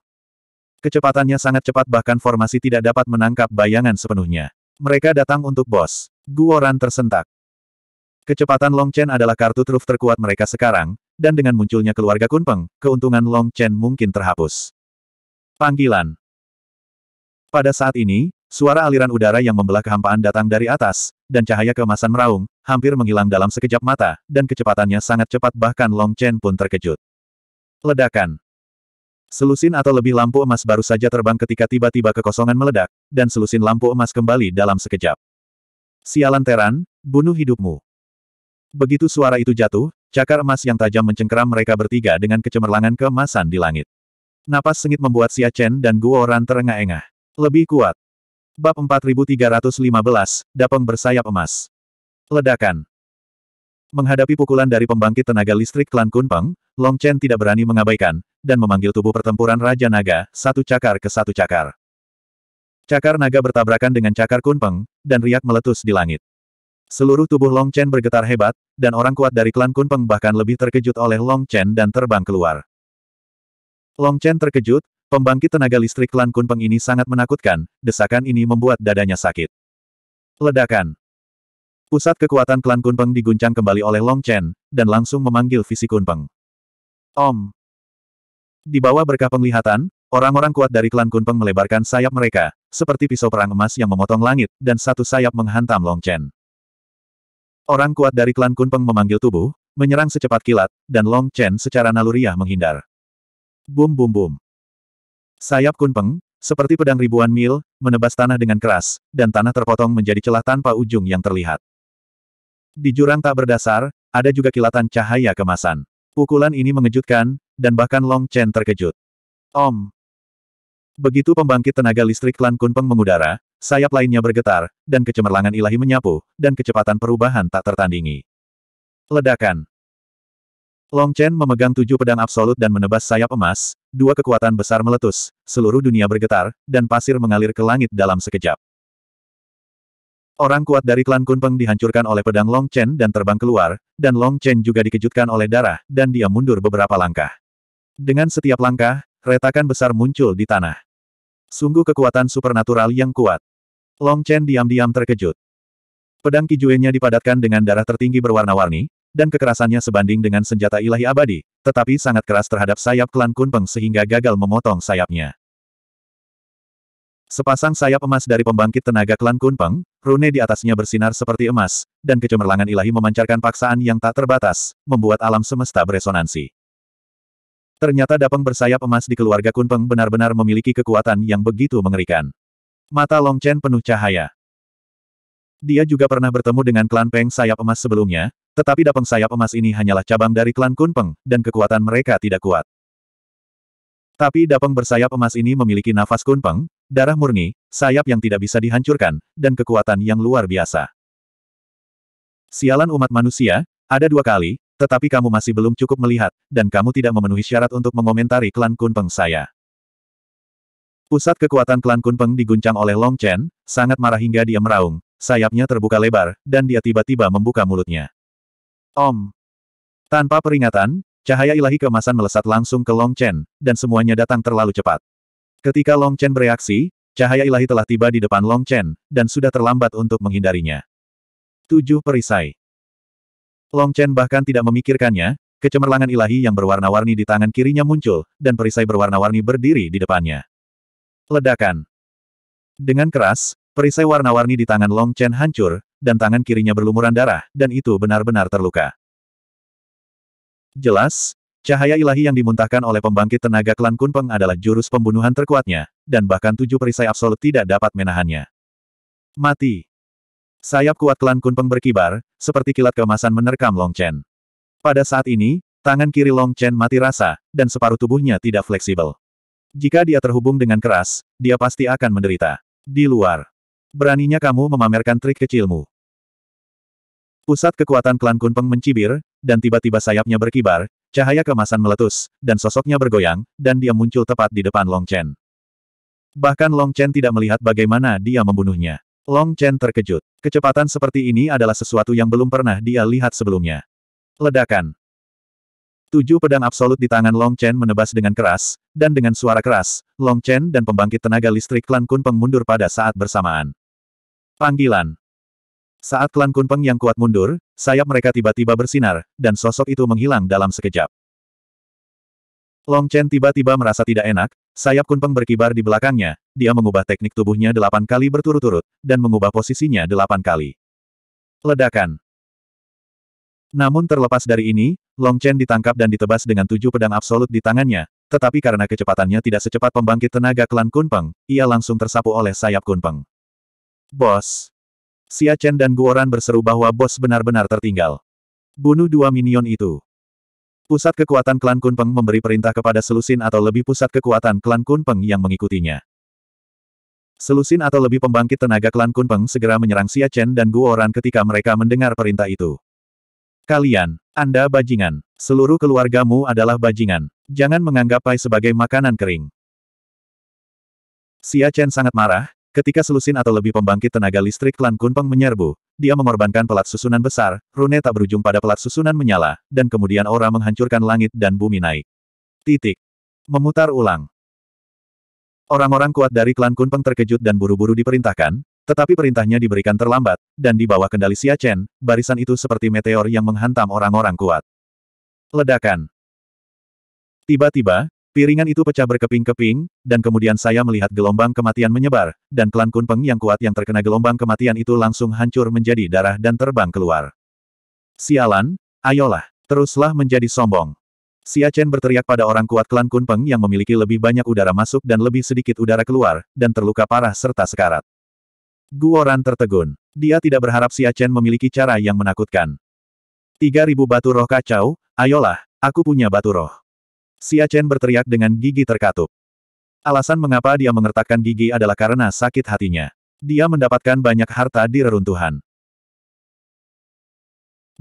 Kecepatannya sangat cepat bahkan formasi tidak dapat menangkap bayangan sepenuhnya. Mereka datang untuk bos. Guoran tersentak. Kecepatan Long Chen adalah kartu truf terkuat mereka sekarang, dan dengan munculnya keluarga Kunpeng, keuntungan Long Chen mungkin terhapus. Panggilan Pada saat ini, suara aliran udara yang membelah kehampaan datang dari atas, dan cahaya kemasan meraung, hampir menghilang dalam sekejap mata, dan kecepatannya sangat cepat bahkan Long Chen pun terkejut. Ledakan. Selusin atau lebih lampu emas baru saja terbang ketika tiba-tiba kekosongan meledak, dan selusin lampu emas kembali dalam sekejap. Sialan Teran, bunuh hidupmu. Begitu suara itu jatuh, cakar emas yang tajam mencengkeram mereka bertiga dengan kecemerlangan keemasan di langit. Napas sengit membuat Xia Chen dan Guo Ran terengah-engah. Lebih kuat. Bab 4315, Dapeng Bersayap Emas. Ledakan. Menghadapi pukulan dari pembangkit tenaga listrik klan Kunpeng, Long Chen tidak berani mengabaikan, dan memanggil tubuh pertempuran Raja Naga, satu cakar ke satu cakar. Cakar naga bertabrakan dengan cakar kunpeng, dan riak meletus di langit. Seluruh tubuh Long Chen bergetar hebat, dan orang kuat dari klan kunpeng bahkan lebih terkejut oleh Long Chen dan terbang keluar. Long Chen terkejut, pembangkit tenaga listrik klan kunpeng ini sangat menakutkan, desakan ini membuat dadanya sakit. Ledakan. Pusat kekuatan klan kunpeng diguncang kembali oleh Long Chen, dan langsung memanggil visi kunpeng. Om. Di bawah berkah penglihatan, orang-orang kuat dari klan Kunpeng melebarkan sayap mereka, seperti pisau perang emas yang memotong langit, dan satu sayap menghantam Long Chen. Orang kuat dari klan Kunpeng memanggil tubuh, menyerang secepat kilat, dan Long Chen secara naluriah menghindar. Bum bum bum. Sayap Kunpeng, seperti pedang ribuan mil, menebas tanah dengan keras, dan tanah terpotong menjadi celah tanpa ujung yang terlihat. Di jurang tak berdasar, ada juga kilatan cahaya kemasan. Pukulan ini mengejutkan, dan bahkan Long Chen terkejut. Om! Begitu pembangkit tenaga listrik klan Kunpeng mengudara, sayap lainnya bergetar, dan kecemerlangan ilahi menyapu, dan kecepatan perubahan tak tertandingi. Ledakan! Long Chen memegang tujuh pedang absolut dan menebas sayap emas, dua kekuatan besar meletus, seluruh dunia bergetar, dan pasir mengalir ke langit dalam sekejap. Orang kuat dari klan Kunpeng dihancurkan oleh pedang Long Chen dan terbang keluar, dan Long Chen juga dikejutkan oleh darah, dan dia mundur beberapa langkah. Dengan setiap langkah, retakan besar muncul di tanah. Sungguh kekuatan supernatural yang kuat. Long Chen diam-diam terkejut. Pedang kijuenya dipadatkan dengan darah tertinggi berwarna-warni, dan kekerasannya sebanding dengan senjata ilahi abadi, tetapi sangat keras terhadap sayap klan Kunpeng sehingga gagal memotong sayapnya. Sepasang sayap emas dari pembangkit tenaga klan Kunpeng, rune di atasnya bersinar seperti emas, dan kecemerlangan ilahi memancarkan paksaan yang tak terbatas, membuat alam semesta beresonansi. Ternyata dapeng bersayap emas di keluarga Kunpeng benar-benar memiliki kekuatan yang begitu mengerikan. Mata Long Chen penuh cahaya. Dia juga pernah bertemu dengan klan Peng sayap emas sebelumnya, tetapi dapeng sayap emas ini hanyalah cabang dari klan Kunpeng, dan kekuatan mereka tidak kuat. Tapi dapeng bersayap emas ini memiliki nafas kunpeng, Darah murni, sayap yang tidak bisa dihancurkan, dan kekuatan yang luar biasa. Sialan umat manusia, ada dua kali, tetapi kamu masih belum cukup melihat, dan kamu tidak memenuhi syarat untuk mengomentari klan Kunpeng saya. Pusat kekuatan klan Kunpeng diguncang oleh Long Chen, sangat marah hingga dia meraung, sayapnya terbuka lebar, dan dia tiba-tiba membuka mulutnya. Om! Tanpa peringatan, cahaya ilahi kemasan melesat langsung ke Long Chen, dan semuanya datang terlalu cepat. Ketika Long Chen bereaksi, cahaya ilahi telah tiba di depan Long Chen, dan sudah terlambat untuk menghindarinya. Tujuh perisai. Long Chen bahkan tidak memikirkannya, kecemerlangan ilahi yang berwarna-warni di tangan kirinya muncul, dan perisai berwarna-warni berdiri di depannya. Ledakan. Dengan keras, perisai warna-warni di tangan Long Chen hancur, dan tangan kirinya berlumuran darah, dan itu benar-benar terluka. Jelas, Cahaya ilahi yang dimuntahkan oleh pembangkit tenaga klan Kunpeng adalah jurus pembunuhan terkuatnya, dan bahkan tujuh perisai absolut tidak dapat menahannya. Mati. Sayap kuat klan Kunpeng berkibar, seperti kilat keemasan menerkam Long Chen. Pada saat ini, tangan kiri Long Chen mati rasa, dan separuh tubuhnya tidak fleksibel. Jika dia terhubung dengan keras, dia pasti akan menderita. Di luar. Beraninya kamu memamerkan trik kecilmu. Pusat kekuatan klan Kunpeng mencibir, dan tiba-tiba sayapnya berkibar, Cahaya kemasan meletus, dan sosoknya bergoyang, dan dia muncul tepat di depan Long Chen. Bahkan Long Chen tidak melihat bagaimana dia membunuhnya. Long Chen terkejut. Kecepatan seperti ini adalah sesuatu yang belum pernah dia lihat sebelumnya. Ledakan. Tujuh pedang absolut di tangan Long Chen menebas dengan keras, dan dengan suara keras, Long Chen dan pembangkit tenaga listrik klan Peng mundur pada saat bersamaan. Panggilan. Saat klan Peng yang kuat mundur, Sayap mereka tiba-tiba bersinar, dan sosok itu menghilang dalam sekejap. Long Chen tiba-tiba merasa tidak enak, sayap kunpeng berkibar di belakangnya, dia mengubah teknik tubuhnya delapan kali berturut-turut, dan mengubah posisinya delapan kali. Ledakan. Namun terlepas dari ini, Long Chen ditangkap dan ditebas dengan tujuh pedang absolut di tangannya, tetapi karena kecepatannya tidak secepat pembangkit tenaga klan Kunpeng, ia langsung tersapu oleh sayap Kunpeng. Bos! Xia Chen dan Guoran berseru bahwa bos benar-benar tertinggal. Bunuh dua minion itu. Pusat kekuatan klan Kunpeng memberi perintah kepada selusin atau lebih pusat kekuatan klan Kunpeng yang mengikutinya. Selusin atau lebih pembangkit tenaga klan Kunpeng segera menyerang Xia Chen dan Guoran ketika mereka mendengar perintah itu. Kalian, Anda bajingan. Seluruh keluargamu adalah bajingan. Jangan menganggap Pai sebagai makanan kering. Xia Chen sangat marah, Ketika selusin atau lebih pembangkit tenaga listrik klan Kunpeng menyerbu, dia mengorbankan pelat susunan besar, rune tak berujung pada pelat susunan menyala, dan kemudian aura menghancurkan langit dan bumi naik. Titik. Memutar ulang. Orang-orang kuat dari klan Kunpeng terkejut dan buru-buru diperintahkan, tetapi perintahnya diberikan terlambat, dan di bawah kendali Xia Chen, barisan itu seperti meteor yang menghantam orang-orang kuat. Ledakan. Tiba-tiba, Piringan itu pecah berkeping-keping, dan kemudian saya melihat gelombang kematian menyebar, dan klan Kunpeng yang kuat yang terkena gelombang kematian itu langsung hancur menjadi darah dan terbang keluar. Sialan, ayolah, teruslah menjadi sombong. Xia Chen berteriak pada orang kuat klan Kunpeng yang memiliki lebih banyak udara masuk dan lebih sedikit udara keluar, dan terluka parah serta sekarat. Guoran tertegun. Dia tidak berharap Xia Chen memiliki cara yang menakutkan. 3000 batu roh kacau, ayolah, aku punya batu roh. Xia Chen berteriak dengan gigi terkatup. Alasan mengapa dia mengertakkan gigi adalah karena sakit hatinya. Dia mendapatkan banyak harta di reruntuhan.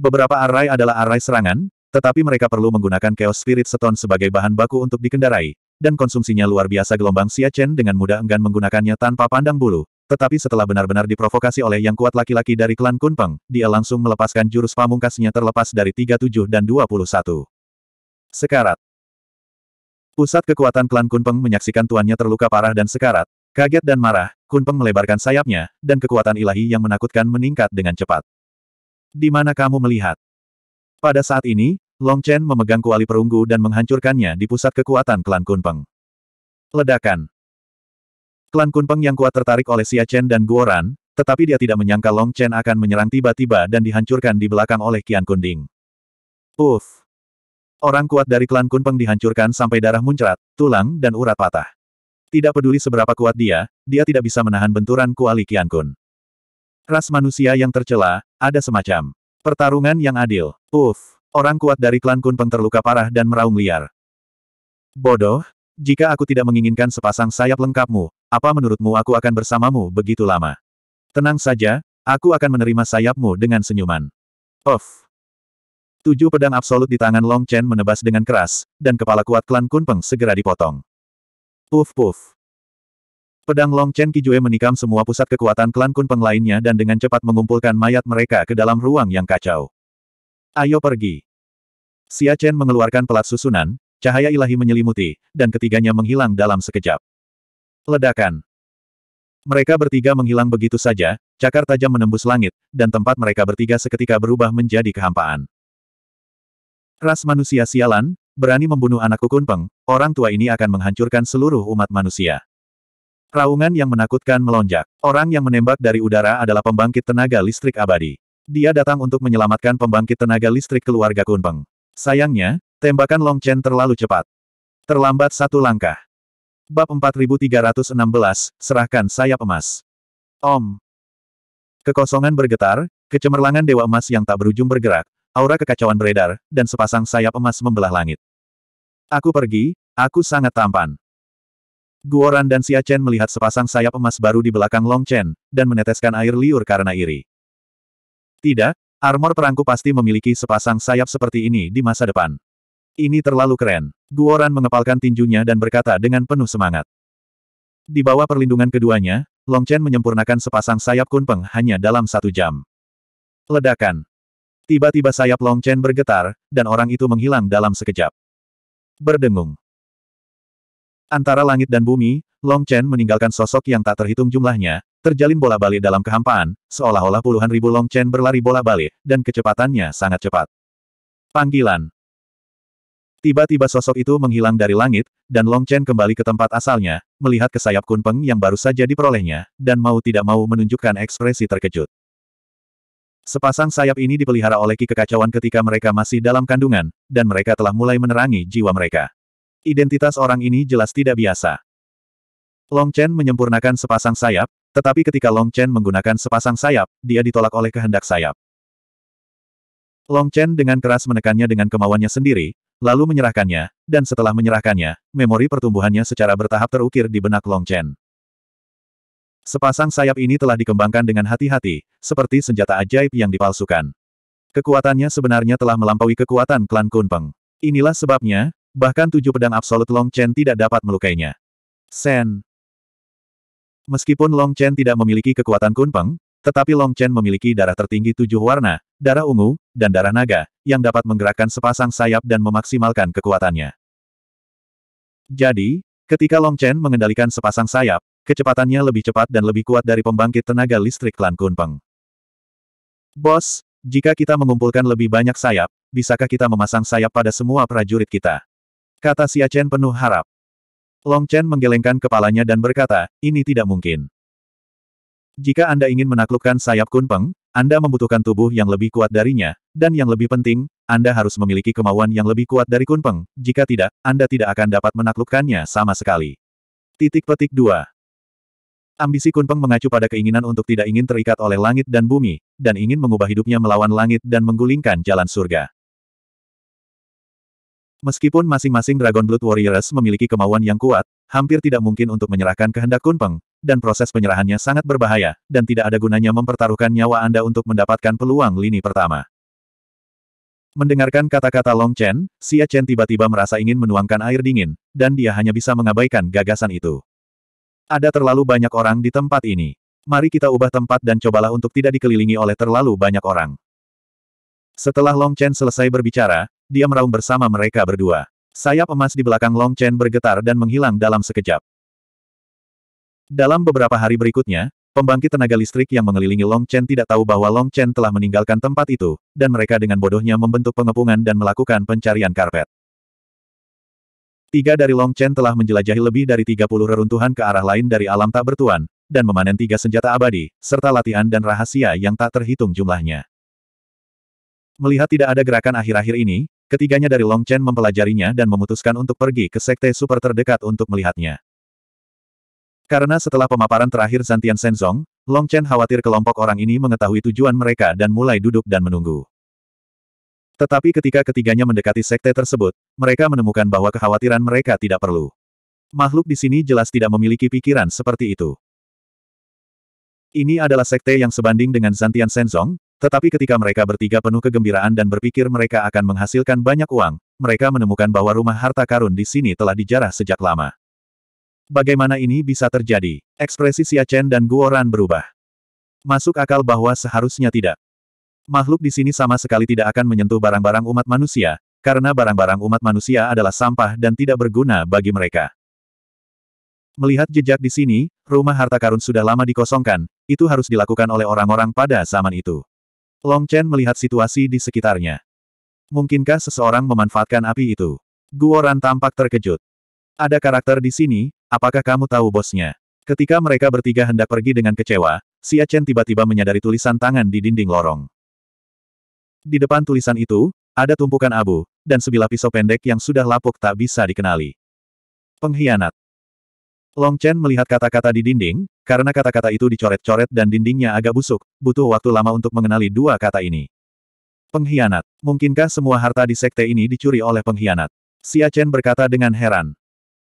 Beberapa arai adalah arai serangan, tetapi mereka perlu menggunakan Chaos Spirit Stone sebagai bahan baku untuk dikendarai, dan konsumsinya luar biasa gelombang Chen dengan mudah enggan menggunakannya tanpa pandang bulu. Tetapi setelah benar-benar diprovokasi oleh yang kuat laki-laki dari klan Kunpeng, dia langsung melepaskan jurus pamungkasnya terlepas dari 37 dan 21. Sekarat. Pusat kekuatan klan Kunpeng menyaksikan tuannya terluka parah dan sekarat. Kaget dan marah, Kunpeng melebarkan sayapnya, dan kekuatan ilahi yang menakutkan meningkat dengan cepat. Di mana kamu melihat? Pada saat ini, Long Chen memegang kuali perunggu dan menghancurkannya di pusat kekuatan klan Kunpeng. Ledakan. Klan Kunpeng yang kuat tertarik oleh Xia Chen dan Guoran, tetapi dia tidak menyangka Long Chen akan menyerang tiba-tiba dan dihancurkan di belakang oleh Qian Kunding. Uff. Orang kuat dari klan Kunpeng dihancurkan sampai darah muncrat, tulang dan urat patah. Tidak peduli seberapa kuat dia, dia tidak bisa menahan benturan kuali Kian Kun. Ras manusia yang tercela, ada semacam pertarungan yang adil. Uff, orang kuat dari klan Kunpeng terluka parah dan meraung liar. Bodoh, jika aku tidak menginginkan sepasang sayap lengkapmu, apa menurutmu aku akan bersamamu begitu lama? Tenang saja, aku akan menerima sayapmu dengan senyuman. Off. Tujuh pedang absolut di tangan Long Chen menebas dengan keras, dan kepala kuat klan Kunpeng segera dipotong. Puf puf. Pedang Long Chen Kijue menikam semua pusat kekuatan klan Kunpeng lainnya dan dengan cepat mengumpulkan mayat mereka ke dalam ruang yang kacau. Ayo pergi. Xia Chen mengeluarkan pelat susunan, cahaya ilahi menyelimuti, dan ketiganya menghilang dalam sekejap. Ledakan. Mereka bertiga menghilang begitu saja, cakar tajam menembus langit, dan tempat mereka bertiga seketika berubah menjadi kehampaan. Ras manusia sialan, berani membunuh anakku Kunpeng, orang tua ini akan menghancurkan seluruh umat manusia. Raungan yang menakutkan melonjak. Orang yang menembak dari udara adalah pembangkit tenaga listrik abadi. Dia datang untuk menyelamatkan pembangkit tenaga listrik keluarga Kunpeng. Sayangnya, tembakan Long Chen terlalu cepat. Terlambat satu langkah. Bab 4316, serahkan sayap emas. Om. Kekosongan bergetar, kecemerlangan dewa emas yang tak berujung bergerak, aura kekacauan beredar, dan sepasang sayap emas membelah langit. Aku pergi, aku sangat tampan. Guoran dan Xia Chen melihat sepasang sayap emas baru di belakang Long Chen, dan meneteskan air liur karena iri. Tidak, armor perangku pasti memiliki sepasang sayap seperti ini di masa depan. Ini terlalu keren. Guoran mengepalkan tinjunya dan berkata dengan penuh semangat. Di bawah perlindungan keduanya, Long Chen menyempurnakan sepasang sayap kunpeng hanya dalam satu jam. Ledakan. Tiba-tiba sayap Long Chen bergetar, dan orang itu menghilang dalam sekejap. Berdengung. Antara langit dan bumi, Long Chen meninggalkan sosok yang tak terhitung jumlahnya, terjalin bola balik dalam kehampaan, seolah-olah puluhan ribu Long Chen berlari bola balik, dan kecepatannya sangat cepat. Panggilan. Tiba-tiba sosok itu menghilang dari langit, dan Long Chen kembali ke tempat asalnya, melihat ke sayap kunpeng yang baru saja diperolehnya, dan mau tidak mau menunjukkan ekspresi terkejut. Sepasang sayap ini dipelihara oleh Ki Kekacauan ketika mereka masih dalam kandungan, dan mereka telah mulai menerangi jiwa mereka. Identitas orang ini jelas tidak biasa. Long Chen menyempurnakan sepasang sayap, tetapi ketika Long Chen menggunakan sepasang sayap, dia ditolak oleh kehendak sayap. Long Chen dengan keras menekannya dengan kemauannya sendiri, lalu menyerahkannya, dan setelah menyerahkannya, memori pertumbuhannya secara bertahap terukir di benak Long Chen. Sepasang sayap ini telah dikembangkan dengan hati-hati, seperti senjata ajaib yang dipalsukan. Kekuatannya sebenarnya telah melampaui kekuatan klan Kunpeng. Inilah sebabnya, bahkan tujuh pedang absolut Long Chen tidak dapat melukainya. Sen. Meskipun Long Chen tidak memiliki kekuatan Kunpeng, tetapi Long Chen memiliki darah tertinggi tujuh warna, darah ungu, dan darah naga, yang dapat menggerakkan sepasang sayap dan memaksimalkan kekuatannya. Jadi, ketika Long Chen mengendalikan sepasang sayap, Kecepatannya lebih cepat dan lebih kuat dari pembangkit tenaga listrik klan Kunpeng. Bos, jika kita mengumpulkan lebih banyak sayap, bisakah kita memasang sayap pada semua prajurit kita? Kata Xia Chen penuh harap. Long Chen menggelengkan kepalanya dan berkata, ini tidak mungkin. Jika Anda ingin menaklukkan sayap kunpeng, Anda membutuhkan tubuh yang lebih kuat darinya, dan yang lebih penting, Anda harus memiliki kemauan yang lebih kuat dari kunpeng, jika tidak, Anda tidak akan dapat menaklukkannya sama sekali. Titik petik 2 Ambisi Kunpeng mengacu pada keinginan untuk tidak ingin terikat oleh langit dan bumi, dan ingin mengubah hidupnya melawan langit dan menggulingkan jalan surga. Meskipun masing-masing Dragon Blood Warriors memiliki kemauan yang kuat, hampir tidak mungkin untuk menyerahkan kehendak Kunpeng, dan proses penyerahannya sangat berbahaya, dan tidak ada gunanya mempertaruhkan nyawa Anda untuk mendapatkan peluang lini pertama. Mendengarkan kata-kata Long Chen, Xia Chen tiba-tiba merasa ingin menuangkan air dingin, dan dia hanya bisa mengabaikan gagasan itu. Ada terlalu banyak orang di tempat ini. Mari kita ubah tempat dan cobalah untuk tidak dikelilingi oleh terlalu banyak orang. Setelah Long Chen selesai berbicara, dia meraung bersama mereka berdua. Sayap emas di belakang Long Chen bergetar dan menghilang dalam sekejap. Dalam beberapa hari berikutnya, pembangkit tenaga listrik yang mengelilingi Long Chen tidak tahu bahwa Long Chen telah meninggalkan tempat itu, dan mereka dengan bodohnya membentuk pengepungan dan melakukan pencarian karpet. Tiga dari Long Chen telah menjelajahi lebih dari 30 reruntuhan ke arah lain dari alam tak bertuan, dan memanen tiga senjata abadi, serta latihan dan rahasia yang tak terhitung jumlahnya. Melihat tidak ada gerakan akhir-akhir ini, ketiganya dari Long Chen mempelajarinya dan memutuskan untuk pergi ke sekte super terdekat untuk melihatnya. Karena setelah pemaparan terakhir Zantian Senzong, Chen khawatir kelompok orang ini mengetahui tujuan mereka dan mulai duduk dan menunggu. Tetapi ketika ketiganya mendekati sekte tersebut, mereka menemukan bahwa kekhawatiran mereka tidak perlu. Makhluk di sini jelas tidak memiliki pikiran seperti itu. Ini adalah sekte yang sebanding dengan Zantian Senzong, tetapi ketika mereka bertiga penuh kegembiraan dan berpikir mereka akan menghasilkan banyak uang, mereka menemukan bahwa rumah harta karun di sini telah dijarah sejak lama. Bagaimana ini bisa terjadi? Ekspresi Xia Chen dan Guoran berubah. Masuk akal bahwa seharusnya tidak. Makhluk di sini sama sekali tidak akan menyentuh barang-barang umat manusia, karena barang-barang umat manusia adalah sampah dan tidak berguna bagi mereka. Melihat jejak di sini, rumah harta karun sudah lama dikosongkan, itu harus dilakukan oleh orang-orang pada zaman itu. Long Chen melihat situasi di sekitarnya. Mungkinkah seseorang memanfaatkan api itu? Guoran tampak terkejut. Ada karakter di sini, apakah kamu tahu bosnya? Ketika mereka bertiga hendak pergi dengan kecewa, Xia Chen tiba-tiba menyadari tulisan tangan di dinding lorong. Di depan tulisan itu, ada tumpukan abu, dan sebilah pisau pendek yang sudah lapuk tak bisa dikenali. Pengkhianat. Long Chen melihat kata-kata di dinding, karena kata-kata itu dicoret-coret dan dindingnya agak busuk, butuh waktu lama untuk mengenali dua kata ini. Pengkhianat. Mungkinkah semua harta di sekte ini dicuri oleh pengkhianat? Xia Chen berkata dengan heran.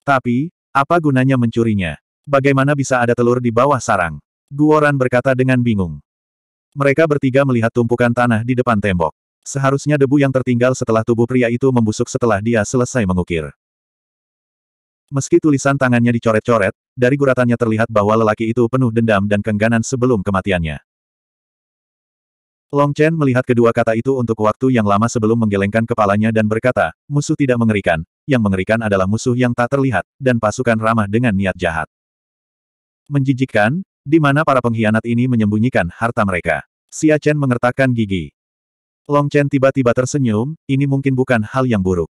Tapi, apa gunanya mencurinya? Bagaimana bisa ada telur di bawah sarang? Guoran berkata dengan bingung. Mereka bertiga melihat tumpukan tanah di depan tembok. Seharusnya debu yang tertinggal setelah tubuh pria itu membusuk setelah dia selesai mengukir. Meski tulisan tangannya dicoret-coret, dari guratannya terlihat bahwa lelaki itu penuh dendam dan kengganan sebelum kematiannya. Long Chen melihat kedua kata itu untuk waktu yang lama sebelum menggelengkan kepalanya dan berkata, musuh tidak mengerikan, yang mengerikan adalah musuh yang tak terlihat, dan pasukan ramah dengan niat jahat. Menjijikkan, di mana para pengkhianat ini menyembunyikan harta mereka. Xia Chen mengertakkan gigi. Long Chen tiba-tiba tersenyum, ini mungkin bukan hal yang buruk.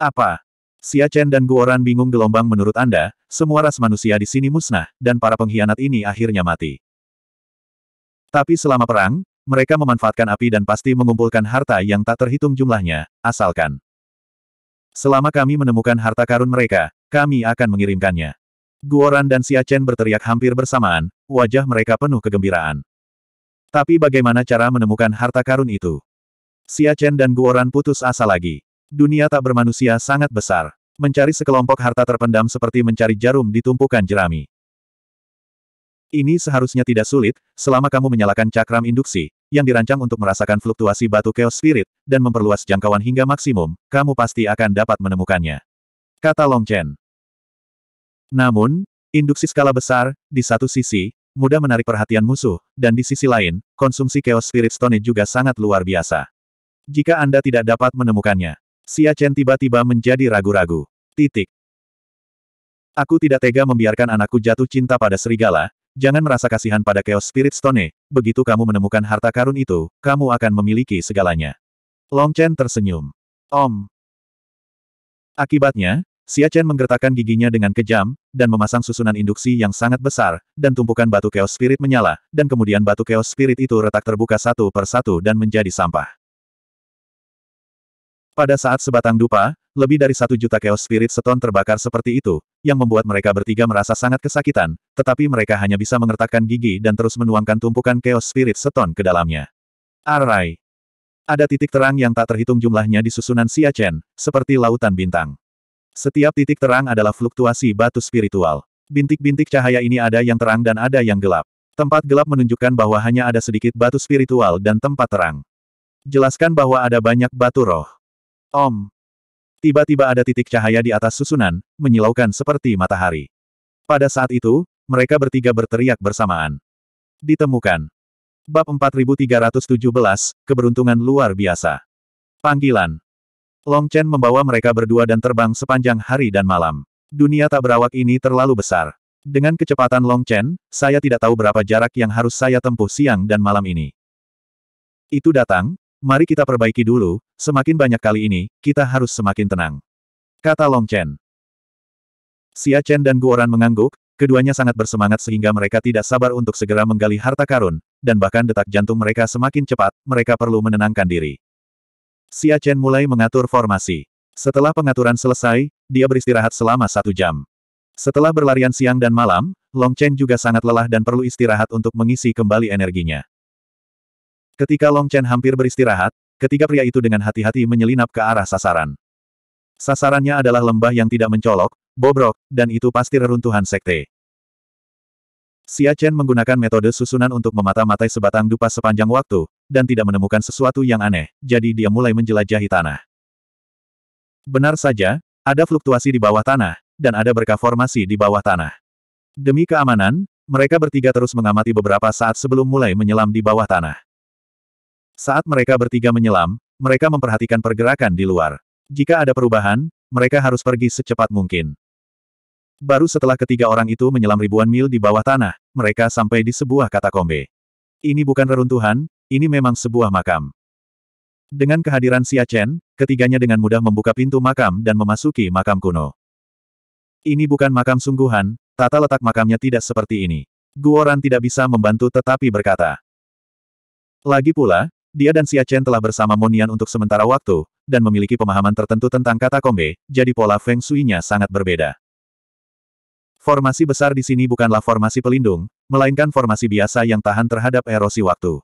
Apa? Xia Chen dan Guoran bingung gelombang menurut Anda, semua ras manusia di sini musnah, dan para pengkhianat ini akhirnya mati. Tapi selama perang, mereka memanfaatkan api dan pasti mengumpulkan harta yang tak terhitung jumlahnya, asalkan. Selama kami menemukan harta karun mereka, kami akan mengirimkannya. Guoran dan Xia Chen berteriak hampir bersamaan, wajah mereka penuh kegembiraan. Tapi bagaimana cara menemukan harta karun itu? Xia Chen dan Guoran putus asa lagi. Dunia tak bermanusia sangat besar. Mencari sekelompok harta terpendam seperti mencari jarum di tumpukan jerami. Ini seharusnya tidak sulit, selama kamu menyalakan cakram induksi, yang dirancang untuk merasakan fluktuasi batu chaos spirit, dan memperluas jangkauan hingga maksimum, kamu pasti akan dapat menemukannya. Kata Long Chen. Namun, induksi skala besar, di satu sisi, mudah menarik perhatian musuh, dan di sisi lain, konsumsi Chaos Spirit Stone juga sangat luar biasa. Jika Anda tidak dapat menemukannya, Xia Chen tiba-tiba menjadi ragu-ragu. Titik. Aku tidak tega membiarkan anakku jatuh cinta pada serigala, jangan merasa kasihan pada Chaos Spirit Stone, begitu kamu menemukan harta karun itu, kamu akan memiliki segalanya. Long Chen tersenyum. Om. Akibatnya, Xia Chen menggertakkan giginya dengan kejam, dan memasang susunan induksi yang sangat besar, dan tumpukan batu chaos spirit menyala, dan kemudian batu chaos spirit itu retak terbuka satu per satu dan menjadi sampah. Pada saat sebatang dupa, lebih dari satu juta chaos spirit seton terbakar seperti itu, yang membuat mereka bertiga merasa sangat kesakitan, tetapi mereka hanya bisa mengertakkan gigi dan terus menuangkan tumpukan chaos spirit seton ke dalamnya. Arai. Ada titik terang yang tak terhitung jumlahnya di susunan Xia Chen, seperti lautan bintang. Setiap titik terang adalah fluktuasi batu spiritual. Bintik-bintik cahaya ini ada yang terang dan ada yang gelap. Tempat gelap menunjukkan bahwa hanya ada sedikit batu spiritual dan tempat terang. Jelaskan bahwa ada banyak batu roh. Om. Tiba-tiba ada titik cahaya di atas susunan, menyilaukan seperti matahari. Pada saat itu, mereka bertiga berteriak bersamaan. Ditemukan. Bab 4317, Keberuntungan Luar Biasa. Panggilan. Long Chen membawa mereka berdua dan terbang sepanjang hari dan malam. Dunia tak berawak ini terlalu besar. Dengan kecepatan Long Chen, saya tidak tahu berapa jarak yang harus saya tempuh siang dan malam ini. Itu datang, mari kita perbaiki dulu, semakin banyak kali ini, kita harus semakin tenang. Kata Long Chen. Xia Chen dan Guoran mengangguk, keduanya sangat bersemangat sehingga mereka tidak sabar untuk segera menggali harta karun, dan bahkan detak jantung mereka semakin cepat, mereka perlu menenangkan diri. Xia Chen mulai mengatur formasi. Setelah pengaturan selesai, dia beristirahat selama satu jam. Setelah berlarian siang dan malam, Long Chen juga sangat lelah dan perlu istirahat untuk mengisi kembali energinya. Ketika Long Chen hampir beristirahat, ketiga pria itu dengan hati-hati menyelinap ke arah sasaran. Sasarannya adalah lembah yang tidak mencolok, bobrok, dan itu pasti reruntuhan sekte. Xia Chen menggunakan metode susunan untuk memata-matai sebatang dupa sepanjang waktu, dan tidak menemukan sesuatu yang aneh, jadi dia mulai menjelajahi tanah. Benar saja, ada fluktuasi di bawah tanah, dan ada berkah formasi di bawah tanah. Demi keamanan, mereka bertiga terus mengamati beberapa saat sebelum mulai menyelam di bawah tanah. Saat mereka bertiga menyelam, mereka memperhatikan pergerakan di luar. Jika ada perubahan, mereka harus pergi secepat mungkin. Baru setelah ketiga orang itu menyelam ribuan mil di bawah tanah, mereka sampai di sebuah katakombe. Ini bukan reruntuhan, ini memang sebuah makam. Dengan kehadiran Xia Chen, ketiganya dengan mudah membuka pintu makam dan memasuki makam kuno. Ini bukan makam sungguhan, tata letak makamnya tidak seperti ini. Guoran tidak bisa membantu tetapi berkata. Lagi pula, dia dan Xia Chen telah bersama Monian untuk sementara waktu, dan memiliki pemahaman tertentu tentang kata kombe, jadi pola feng shui-nya sangat berbeda. Formasi besar di sini bukanlah formasi pelindung, melainkan formasi biasa yang tahan terhadap erosi waktu.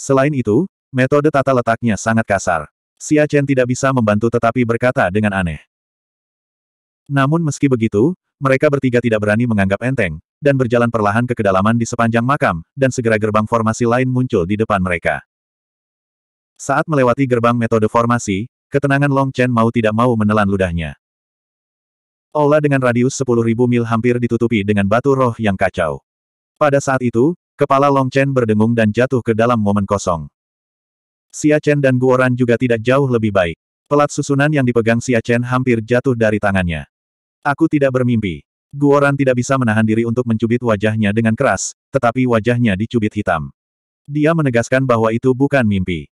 Selain itu, metode tata letaknya sangat kasar. Xia Chen tidak bisa membantu tetapi berkata dengan aneh. Namun meski begitu, mereka bertiga tidak berani menganggap enteng, dan berjalan perlahan ke kedalaman di sepanjang makam, dan segera gerbang formasi lain muncul di depan mereka. Saat melewati gerbang metode formasi, ketenangan Long Chen mau tidak mau menelan ludahnya. Ola dengan radius 10.000 mil hampir ditutupi dengan batu roh yang kacau. Pada saat itu, Kepala Long Chen berdengung dan jatuh ke dalam momen kosong. Xia Chen dan Guoran juga tidak jauh lebih baik. Pelat susunan yang dipegang Xia Chen hampir jatuh dari tangannya. Aku tidak bermimpi. Guoran tidak bisa menahan diri untuk mencubit wajahnya dengan keras, tetapi wajahnya dicubit hitam. Dia menegaskan bahwa itu bukan mimpi.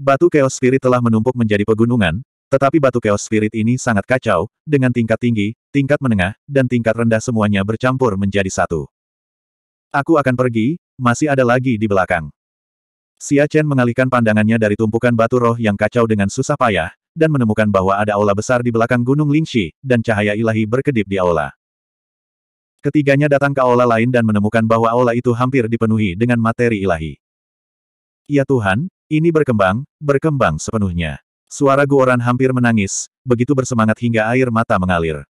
Batu Chaos Spirit telah menumpuk menjadi pegunungan, tetapi batu Chaos Spirit ini sangat kacau, dengan tingkat tinggi, tingkat menengah, dan tingkat rendah semuanya bercampur menjadi satu. Aku akan pergi, masih ada lagi di belakang. Xia Chen mengalihkan pandangannya dari tumpukan batu roh yang kacau dengan susah payah, dan menemukan bahwa ada aula besar di belakang Gunung Lingxi, dan cahaya ilahi berkedip di aula. Ketiganya datang ke aula lain dan menemukan bahwa aula itu hampir dipenuhi dengan materi ilahi. Ya Tuhan, ini berkembang, berkembang sepenuhnya. Suara Guoran hampir menangis, begitu bersemangat hingga air mata mengalir.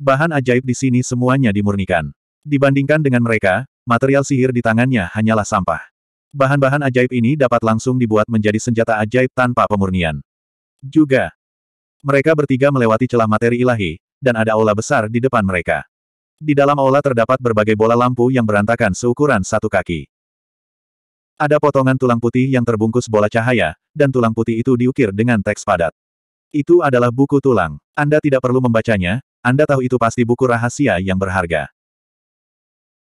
Bahan ajaib di sini semuanya dimurnikan. Dibandingkan dengan mereka, material sihir di tangannya hanyalah sampah. Bahan-bahan ajaib ini dapat langsung dibuat menjadi senjata ajaib tanpa pemurnian. Juga, mereka bertiga melewati celah materi ilahi, dan ada aula besar di depan mereka. Di dalam aula terdapat berbagai bola lampu yang berantakan seukuran satu kaki. Ada potongan tulang putih yang terbungkus bola cahaya, dan tulang putih itu diukir dengan teks padat. Itu adalah buku tulang. Anda tidak perlu membacanya, Anda tahu itu pasti buku rahasia yang berharga.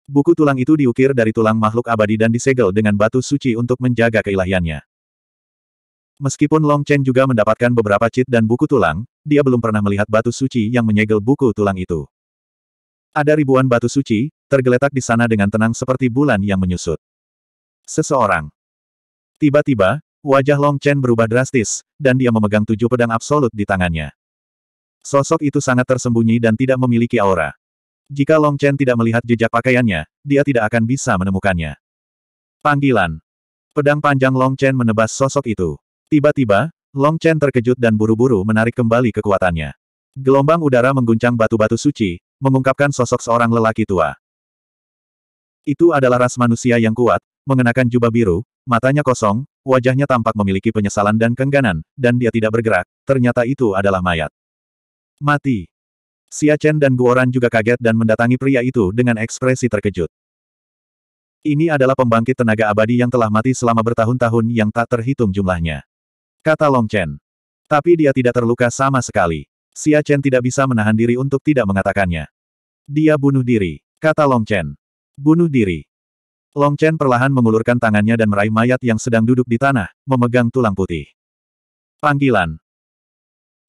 Buku tulang itu diukir dari tulang makhluk abadi dan disegel dengan batu suci untuk menjaga keilahiannya. Meskipun Long Chen juga mendapatkan beberapa cheat dan buku tulang, dia belum pernah melihat batu suci yang menyegel buku tulang itu. Ada ribuan batu suci, tergeletak di sana dengan tenang seperti bulan yang menyusut. Seseorang. Tiba-tiba, wajah Long Chen berubah drastis, dan dia memegang tujuh pedang absolut di tangannya. Sosok itu sangat tersembunyi dan tidak memiliki aura. Jika Long Chen tidak melihat jejak pakaiannya, dia tidak akan bisa menemukannya. Panggilan. Pedang panjang Long Chen menebas sosok itu. Tiba-tiba, Long Chen terkejut dan buru-buru menarik kembali kekuatannya. Gelombang udara mengguncang batu-batu suci, mengungkapkan sosok seorang lelaki tua. Itu adalah ras manusia yang kuat, mengenakan jubah biru, matanya kosong, wajahnya tampak memiliki penyesalan dan kengganan, dan dia tidak bergerak, ternyata itu adalah mayat. Mati. Xia Chen dan Guoran juga kaget dan mendatangi pria itu dengan ekspresi terkejut. Ini adalah pembangkit tenaga abadi yang telah mati selama bertahun-tahun yang tak terhitung jumlahnya. Kata Long Chen. Tapi dia tidak terluka sama sekali. Xia Chen tidak bisa menahan diri untuk tidak mengatakannya. Dia bunuh diri, kata Long Chen. Bunuh diri. Long Chen perlahan mengulurkan tangannya dan meraih mayat yang sedang duduk di tanah, memegang tulang putih. Panggilan,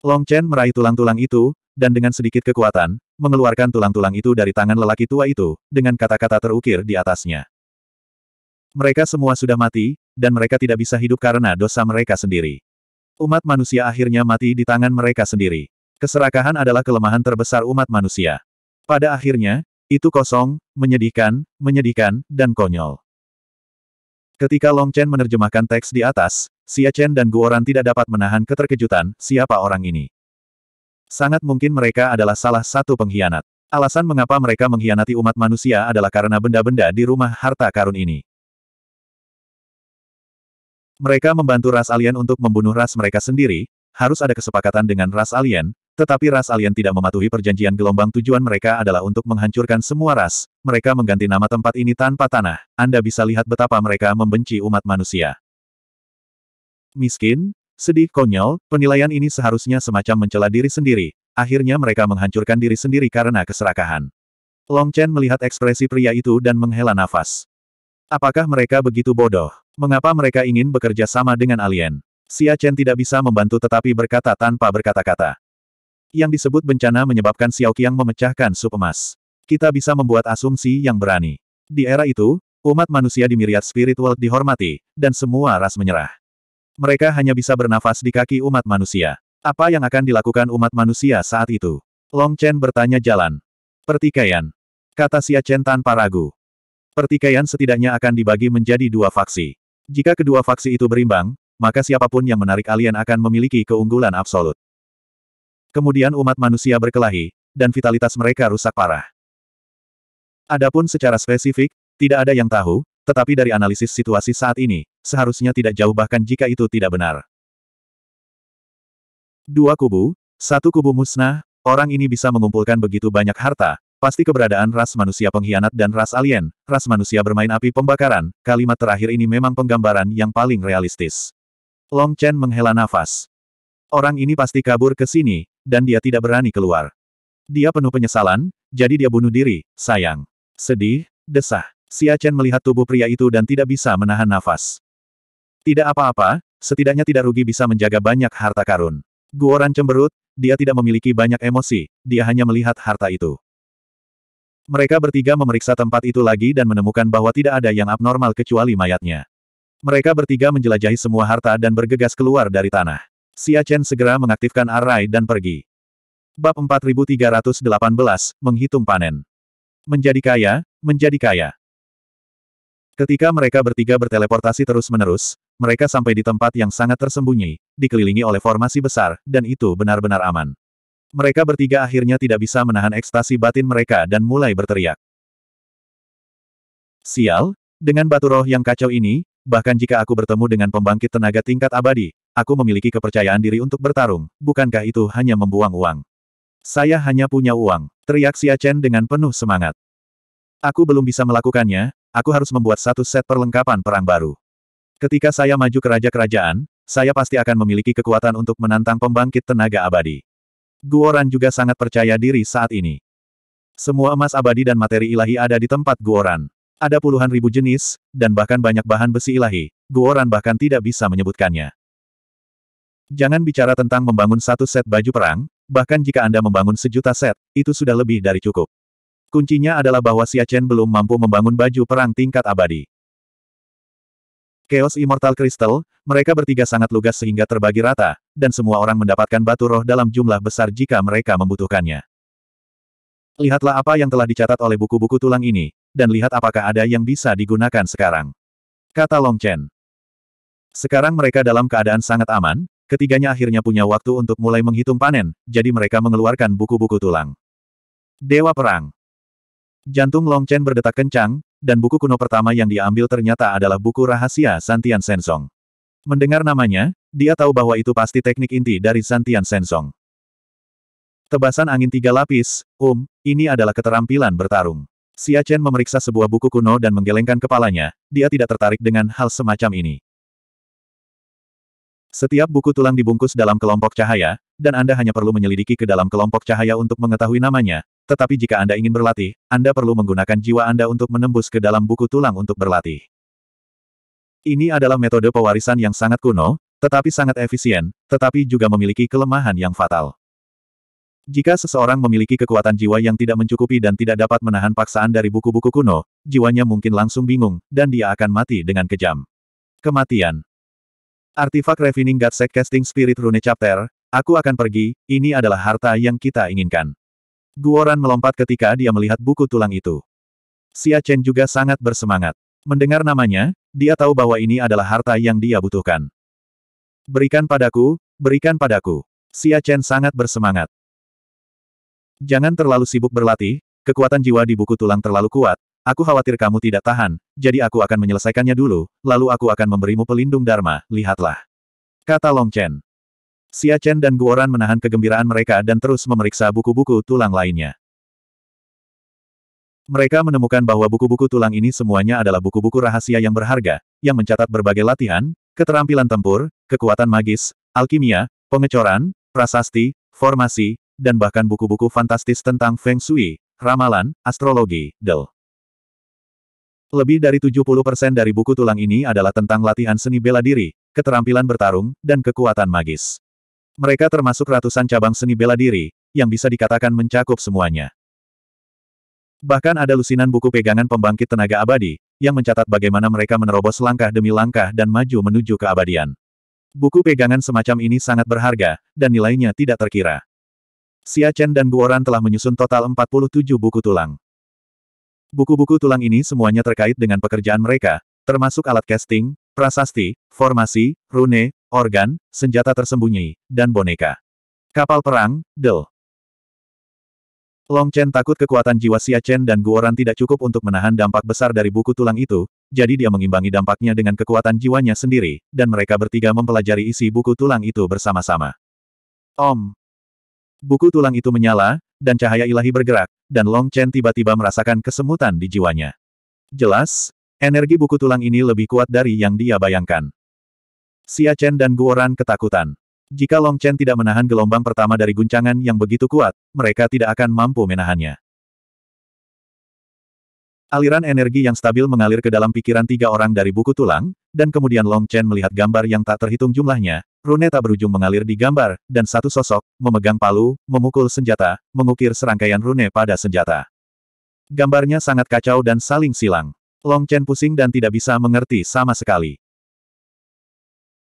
Long Chen meraih tulang-tulang itu, dan dengan sedikit kekuatan, mengeluarkan tulang-tulang itu dari tangan lelaki tua itu, dengan kata-kata terukir di atasnya. Mereka semua sudah mati, dan mereka tidak bisa hidup karena dosa mereka sendiri. Umat manusia akhirnya mati di tangan mereka sendiri. Keserakahan adalah kelemahan terbesar umat manusia. Pada akhirnya, itu kosong, menyedihkan, menyedihkan, dan konyol. Ketika Long Chen menerjemahkan teks di atas, Xia Chen dan Guoran tidak dapat menahan keterkejutan, siapa orang ini? Sangat mungkin mereka adalah salah satu pengkhianat. Alasan mengapa mereka mengkhianati umat manusia adalah karena benda-benda di rumah harta karun ini. Mereka membantu ras alien untuk membunuh ras mereka sendiri, harus ada kesepakatan dengan ras alien, tetapi ras alien tidak mematuhi perjanjian gelombang tujuan mereka adalah untuk menghancurkan semua ras, mereka mengganti nama tempat ini tanpa tanah, Anda bisa lihat betapa mereka membenci umat manusia. Miskin, Sedih konyol, penilaian ini seharusnya semacam mencela diri sendiri, akhirnya mereka menghancurkan diri sendiri karena keserakahan. Long Chen melihat ekspresi pria itu dan menghela nafas. Apakah mereka begitu bodoh? Mengapa mereka ingin bekerja sama dengan alien? Xia Chen tidak bisa membantu tetapi berkata tanpa berkata-kata. Yang disebut bencana menyebabkan Xiao Qiang memecahkan sup emas. Kita bisa membuat asumsi yang berani. Di era itu, umat manusia di Myriad Spiritual dihormati, dan semua ras menyerah. Mereka hanya bisa bernafas di kaki umat manusia. Apa yang akan dilakukan umat manusia saat itu? Long Chen bertanya jalan. Pertikaian. Kata Xia Chen tanpa ragu. Pertikaian setidaknya akan dibagi menjadi dua faksi. Jika kedua faksi itu berimbang, maka siapapun yang menarik alien akan memiliki keunggulan absolut. Kemudian umat manusia berkelahi, dan vitalitas mereka rusak parah. Adapun secara spesifik, tidak ada yang tahu, tetapi dari analisis situasi saat ini, seharusnya tidak jauh bahkan jika itu tidak benar. Dua kubu, satu kubu musnah, orang ini bisa mengumpulkan begitu banyak harta, pasti keberadaan ras manusia pengkhianat dan ras alien, ras manusia bermain api pembakaran, kalimat terakhir ini memang penggambaran yang paling realistis. Long Chen menghela nafas. Orang ini pasti kabur ke sini, dan dia tidak berani keluar. Dia penuh penyesalan, jadi dia bunuh diri, sayang. Sedih, desah. Xia Chen melihat tubuh pria itu dan tidak bisa menahan nafas. Tidak apa-apa, setidaknya tidak rugi bisa menjaga banyak harta karun. Guoran cemberut, dia tidak memiliki banyak emosi, dia hanya melihat harta itu. Mereka bertiga memeriksa tempat itu lagi dan menemukan bahwa tidak ada yang abnormal kecuali mayatnya. Mereka bertiga menjelajahi semua harta dan bergegas keluar dari tanah. Xia Chen segera mengaktifkan arai dan pergi. Bab 4318, Menghitung Panen. Menjadi kaya, menjadi kaya. Ketika mereka bertiga berteleportasi terus-menerus, mereka sampai di tempat yang sangat tersembunyi, dikelilingi oleh formasi besar, dan itu benar-benar aman. Mereka bertiga akhirnya tidak bisa menahan ekstasi batin mereka dan mulai berteriak. Sial, dengan batu roh yang kacau ini, bahkan jika aku bertemu dengan pembangkit tenaga tingkat abadi, aku memiliki kepercayaan diri untuk bertarung, bukankah itu hanya membuang uang? Saya hanya punya uang, teriak Xia Chen dengan penuh semangat. Aku belum bisa melakukannya, aku harus membuat satu set perlengkapan perang baru. Ketika saya maju ke Raja Kerajaan, saya pasti akan memiliki kekuatan untuk menantang pembangkit tenaga abadi. Guoran juga sangat percaya diri saat ini. Semua emas abadi dan materi ilahi ada di tempat Guoran. Ada puluhan ribu jenis, dan bahkan banyak bahan besi ilahi. Guoran bahkan tidak bisa menyebutkannya. Jangan bicara tentang membangun satu set baju perang, bahkan jika Anda membangun sejuta set, itu sudah lebih dari cukup. Kuncinya adalah bahwa Siachen belum mampu membangun baju perang tingkat abadi. Chaos Immortal Crystal, mereka bertiga sangat lugas sehingga terbagi rata, dan semua orang mendapatkan batu roh dalam jumlah besar jika mereka membutuhkannya. Lihatlah apa yang telah dicatat oleh buku-buku tulang ini, dan lihat apakah ada yang bisa digunakan sekarang. Kata Long Chen. Sekarang mereka dalam keadaan sangat aman, ketiganya akhirnya punya waktu untuk mulai menghitung panen, jadi mereka mengeluarkan buku-buku tulang. Dewa Perang Jantung Long Chen berdetak kencang, dan buku kuno pertama yang diambil ternyata adalah buku rahasia Santian Sensong. Mendengar namanya, dia tahu bahwa itu pasti teknik inti dari Santian Sensong. Tebasan angin tiga lapis, um, ini adalah keterampilan bertarung. Xia Chen memeriksa sebuah buku kuno dan menggelengkan kepalanya, dia tidak tertarik dengan hal semacam ini. Setiap buku tulang dibungkus dalam kelompok cahaya, dan Anda hanya perlu menyelidiki ke dalam kelompok cahaya untuk mengetahui namanya, tetapi jika Anda ingin berlatih, Anda perlu menggunakan jiwa Anda untuk menembus ke dalam buku tulang untuk berlatih. Ini adalah metode pewarisan yang sangat kuno, tetapi sangat efisien, tetapi juga memiliki kelemahan yang fatal. Jika seseorang memiliki kekuatan jiwa yang tidak mencukupi dan tidak dapat menahan paksaan dari buku-buku kuno, jiwanya mungkin langsung bingung, dan dia akan mati dengan kejam. Kematian Artifak Refining Gatsek Casting Spirit Rune Chapter, aku akan pergi, ini adalah harta yang kita inginkan. Guoran melompat ketika dia melihat buku tulang itu. Xia Chen juga sangat bersemangat. Mendengar namanya, dia tahu bahwa ini adalah harta yang dia butuhkan. Berikan padaku, berikan padaku. Xia Chen sangat bersemangat. Jangan terlalu sibuk berlatih, kekuatan jiwa di buku tulang terlalu kuat, aku khawatir kamu tidak tahan, jadi aku akan menyelesaikannya dulu, lalu aku akan memberimu pelindung Dharma, lihatlah. Kata Long Chen. Xia Chen dan Guoran menahan kegembiraan mereka dan terus memeriksa buku-buku tulang lainnya. Mereka menemukan bahwa buku-buku tulang ini semuanya adalah buku-buku rahasia yang berharga, yang mencatat berbagai latihan, keterampilan tempur, kekuatan magis, alkimia, pengecoran, prasasti, formasi, dan bahkan buku-buku fantastis tentang Feng Shui, ramalan, astrologi, del. Lebih dari 70% dari buku tulang ini adalah tentang latihan seni bela diri, keterampilan bertarung, dan kekuatan magis. Mereka termasuk ratusan cabang seni bela diri, yang bisa dikatakan mencakup semuanya. Bahkan ada lusinan buku pegangan pembangkit tenaga abadi, yang mencatat bagaimana mereka menerobos langkah demi langkah dan maju menuju keabadian. Buku pegangan semacam ini sangat berharga, dan nilainya tidak terkira. Xia Chen dan Guoran telah menyusun total 47 buku tulang. Buku-buku tulang ini semuanya terkait dengan pekerjaan mereka, termasuk alat casting, prasasti, formasi, rune, organ, senjata tersembunyi, dan boneka. Kapal perang, Del. Long Chen takut kekuatan jiwa Xia Chen dan Guoran tidak cukup untuk menahan dampak besar dari buku tulang itu, jadi dia mengimbangi dampaknya dengan kekuatan jiwanya sendiri, dan mereka bertiga mempelajari isi buku tulang itu bersama-sama. Om. Buku tulang itu menyala, dan cahaya ilahi bergerak, dan Long Chen tiba-tiba merasakan kesemutan di jiwanya. Jelas, energi buku tulang ini lebih kuat dari yang dia bayangkan. Xia Chen dan Guoran ketakutan. Jika Long Chen tidak menahan gelombang pertama dari guncangan yang begitu kuat, mereka tidak akan mampu menahannya. Aliran energi yang stabil mengalir ke dalam pikiran tiga orang dari buku tulang, dan kemudian Long Chen melihat gambar yang tak terhitung jumlahnya, Rune tak berujung mengalir di gambar, dan satu sosok, memegang palu, memukul senjata, mengukir serangkaian rune pada senjata. Gambarnya sangat kacau dan saling silang. Long Chen pusing dan tidak bisa mengerti sama sekali.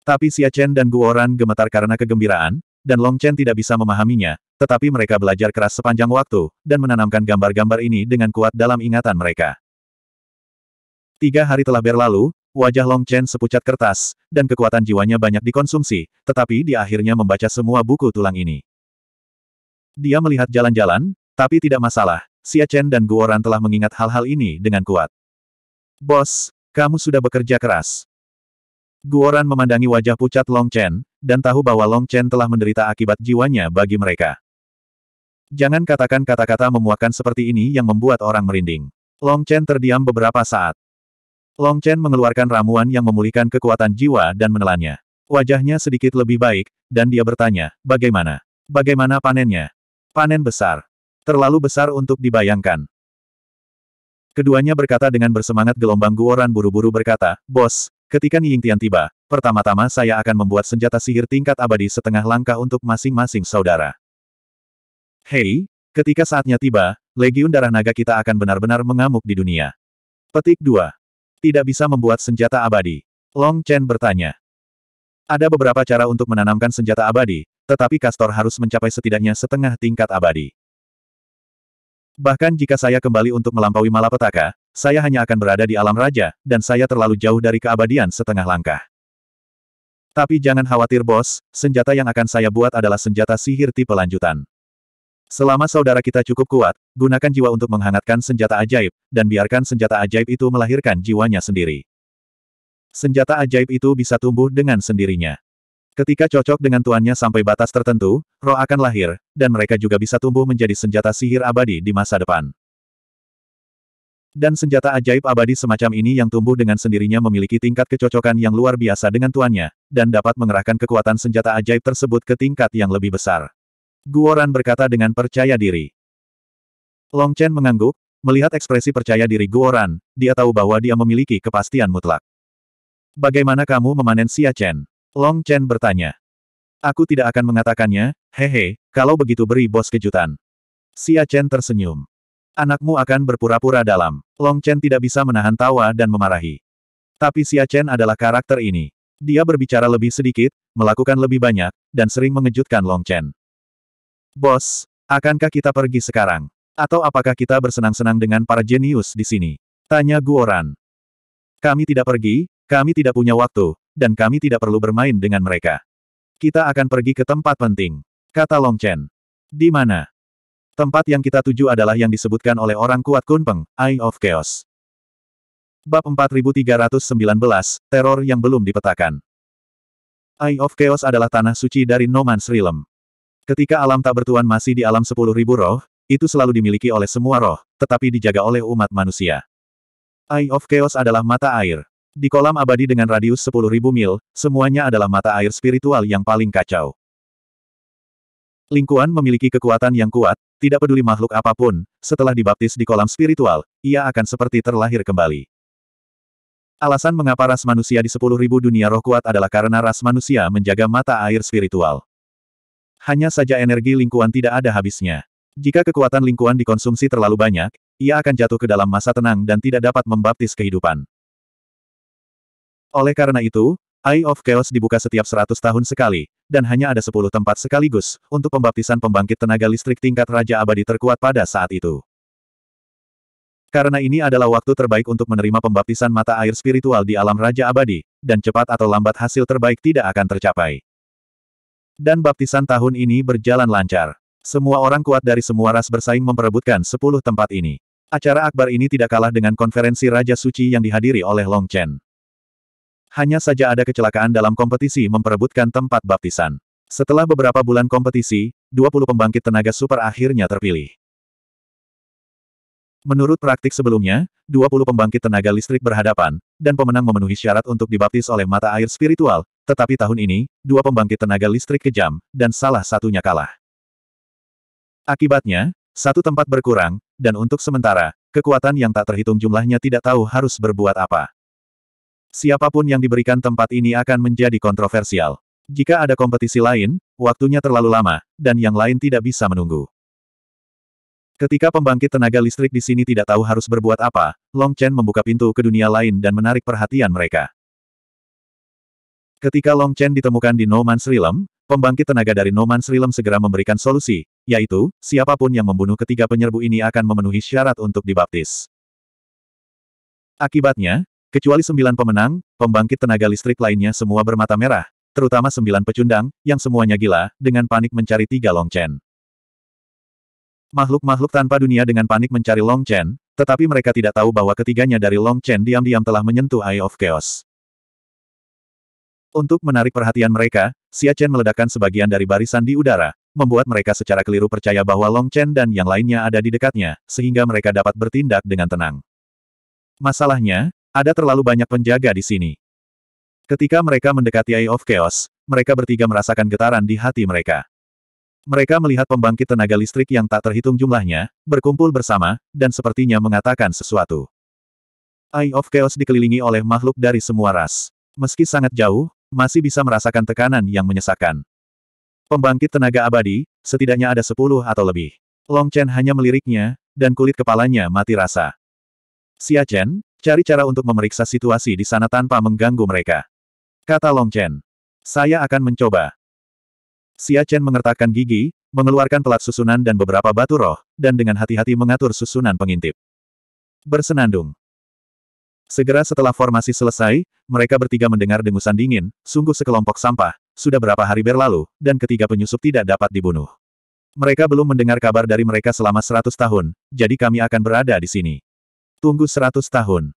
Tapi Xia Chen dan Guoran gemetar karena kegembiraan, dan Long Chen tidak bisa memahaminya, tetapi mereka belajar keras sepanjang waktu, dan menanamkan gambar-gambar ini dengan kuat dalam ingatan mereka. Tiga hari telah berlalu, wajah Long Chen sepucat kertas, dan kekuatan jiwanya banyak dikonsumsi, tetapi dia akhirnya membaca semua buku tulang ini. Dia melihat jalan-jalan, tapi tidak masalah, Xia Chen dan Guoran telah mengingat hal-hal ini dengan kuat. Bos, kamu sudah bekerja keras. Guoran memandangi wajah pucat Long Chen, dan tahu bahwa Long Chen telah menderita akibat jiwanya bagi mereka. Jangan katakan kata-kata memuakkan seperti ini yang membuat orang merinding. Long Chen terdiam beberapa saat. Long Chen mengeluarkan ramuan yang memulihkan kekuatan jiwa dan menelannya. Wajahnya sedikit lebih baik, dan dia bertanya, bagaimana? Bagaimana panennya? Panen besar. Terlalu besar untuk dibayangkan. Keduanya berkata dengan bersemangat gelombang Guoran buru-buru berkata, Bos, Ketika Ying Tian tiba, pertama-tama saya akan membuat senjata sihir tingkat abadi setengah langkah untuk masing-masing saudara. Hei, ketika saatnya tiba, Legiun Darah Naga kita akan benar-benar mengamuk di dunia. Petik 2. Tidak bisa membuat senjata abadi. Long Chen bertanya. Ada beberapa cara untuk menanamkan senjata abadi, tetapi Kastor harus mencapai setidaknya setengah tingkat abadi. Bahkan jika saya kembali untuk melampaui malapetaka, saya hanya akan berada di alam raja, dan saya terlalu jauh dari keabadian setengah langkah. Tapi jangan khawatir bos, senjata yang akan saya buat adalah senjata sihir tipe lanjutan. Selama saudara kita cukup kuat, gunakan jiwa untuk menghangatkan senjata ajaib, dan biarkan senjata ajaib itu melahirkan jiwanya sendiri. Senjata ajaib itu bisa tumbuh dengan sendirinya. Ketika cocok dengan tuannya sampai batas tertentu, roh akan lahir, dan mereka juga bisa tumbuh menjadi senjata sihir abadi di masa depan. Dan senjata ajaib abadi semacam ini yang tumbuh dengan sendirinya memiliki tingkat kecocokan yang luar biasa dengan tuannya, dan dapat mengerahkan kekuatan senjata ajaib tersebut ke tingkat yang lebih besar. Guoran berkata dengan percaya diri. Long Chen mengangguk, melihat ekspresi percaya diri Guoran, dia tahu bahwa dia memiliki kepastian mutlak. Bagaimana kamu memanen Xia Chen? Long Chen bertanya. Aku tidak akan mengatakannya, hehe, kalau begitu beri bos kejutan. Xia Chen tersenyum. Anakmu akan berpura-pura dalam. Long Chen tidak bisa menahan tawa dan memarahi. Tapi Xia Chen adalah karakter ini. Dia berbicara lebih sedikit, melakukan lebih banyak, dan sering mengejutkan Long Chen. Bos, akankah kita pergi sekarang? Atau apakah kita bersenang-senang dengan para jenius di sini? Tanya Guoran. Kami tidak pergi, kami tidak punya waktu, dan kami tidak perlu bermain dengan mereka. Kita akan pergi ke tempat penting. Kata Long Chen. Di mana? Tempat yang kita tuju adalah yang disebutkan oleh orang kuat Kunpeng, Eye of Chaos. Bab 4319, Teror yang belum dipetakan. Eye of Chaos adalah tanah suci dari No Man's Realm. Ketika alam tak bertuan masih di alam 10.000 roh, itu selalu dimiliki oleh semua roh, tetapi dijaga oleh umat manusia. Eye of Chaos adalah mata air. Di kolam abadi dengan radius 10.000 mil, semuanya adalah mata air spiritual yang paling kacau. Lingkuan memiliki kekuatan yang kuat, tidak peduli makhluk apapun, setelah dibaptis di kolam spiritual, ia akan seperti terlahir kembali. Alasan mengapa ras manusia di 10.000 dunia roh kuat adalah karena ras manusia menjaga mata air spiritual. Hanya saja energi lingkuan tidak ada habisnya. Jika kekuatan lingkuan dikonsumsi terlalu banyak, ia akan jatuh ke dalam masa tenang dan tidak dapat membaptis kehidupan. Oleh karena itu, Eye of Chaos dibuka setiap 100 tahun sekali, dan hanya ada 10 tempat sekaligus, untuk pembaptisan pembangkit tenaga listrik tingkat Raja Abadi terkuat pada saat itu. Karena ini adalah waktu terbaik untuk menerima pembaptisan mata air spiritual di alam Raja Abadi, dan cepat atau lambat hasil terbaik tidak akan tercapai. Dan baptisan tahun ini berjalan lancar. Semua orang kuat dari semua ras bersaing memperebutkan 10 tempat ini. Acara akbar ini tidak kalah dengan konferensi Raja Suci yang dihadiri oleh Long Chen. Hanya saja ada kecelakaan dalam kompetisi memperebutkan tempat baptisan. Setelah beberapa bulan kompetisi, 20 pembangkit tenaga super akhirnya terpilih. Menurut praktik sebelumnya, 20 pembangkit tenaga listrik berhadapan, dan pemenang memenuhi syarat untuk dibaptis oleh mata air spiritual, tetapi tahun ini, dua pembangkit tenaga listrik kejam, dan salah satunya kalah. Akibatnya, satu tempat berkurang, dan untuk sementara, kekuatan yang tak terhitung jumlahnya tidak tahu harus berbuat apa. Siapapun yang diberikan tempat ini akan menjadi kontroversial. Jika ada kompetisi lain, waktunya terlalu lama, dan yang lain tidak bisa menunggu. Ketika pembangkit tenaga listrik di sini tidak tahu harus berbuat apa, Long Chen membuka pintu ke dunia lain dan menarik perhatian mereka. Ketika Long Chen ditemukan di No Man's Realm, pembangkit tenaga dari No Man's Realm segera memberikan solusi, yaitu, siapapun yang membunuh ketiga penyerbu ini akan memenuhi syarat untuk dibaptis. Akibatnya, Kecuali sembilan pemenang, pembangkit tenaga listrik lainnya semua bermata merah, terutama sembilan pecundang, yang semuanya gila, dengan panik mencari tiga Long Chen. Makhluk-makhluk tanpa dunia dengan panik mencari Long Chen, tetapi mereka tidak tahu bahwa ketiganya dari Long Chen diam-diam telah menyentuh Eye of Chaos. Untuk menarik perhatian mereka, Xia Chen meledakkan sebagian dari barisan di udara, membuat mereka secara keliru percaya bahwa Long Chen dan yang lainnya ada di dekatnya, sehingga mereka dapat bertindak dengan tenang. Masalahnya, ada terlalu banyak penjaga di sini. Ketika mereka mendekati Eye of Chaos, mereka bertiga merasakan getaran di hati mereka. Mereka melihat pembangkit tenaga listrik yang tak terhitung jumlahnya, berkumpul bersama, dan sepertinya mengatakan sesuatu. Eye of Chaos dikelilingi oleh makhluk dari semua ras. Meski sangat jauh, masih bisa merasakan tekanan yang menyesakkan. Pembangkit tenaga abadi, setidaknya ada sepuluh atau lebih. Long Chen hanya meliriknya, dan kulit kepalanya mati rasa. Xia Chen, Cari cara untuk memeriksa situasi di sana tanpa mengganggu mereka. Kata Long Chen. Saya akan mencoba. Xia Chen mengertakkan gigi, mengeluarkan pelat susunan dan beberapa batu roh, dan dengan hati-hati mengatur susunan pengintip. Bersenandung. Segera setelah formasi selesai, mereka bertiga mendengar dengusan dingin, sungguh sekelompok sampah, sudah berapa hari berlalu, dan ketiga penyusup tidak dapat dibunuh. Mereka belum mendengar kabar dari mereka selama seratus tahun, jadi kami akan berada di sini. Tunggu 100 tahun.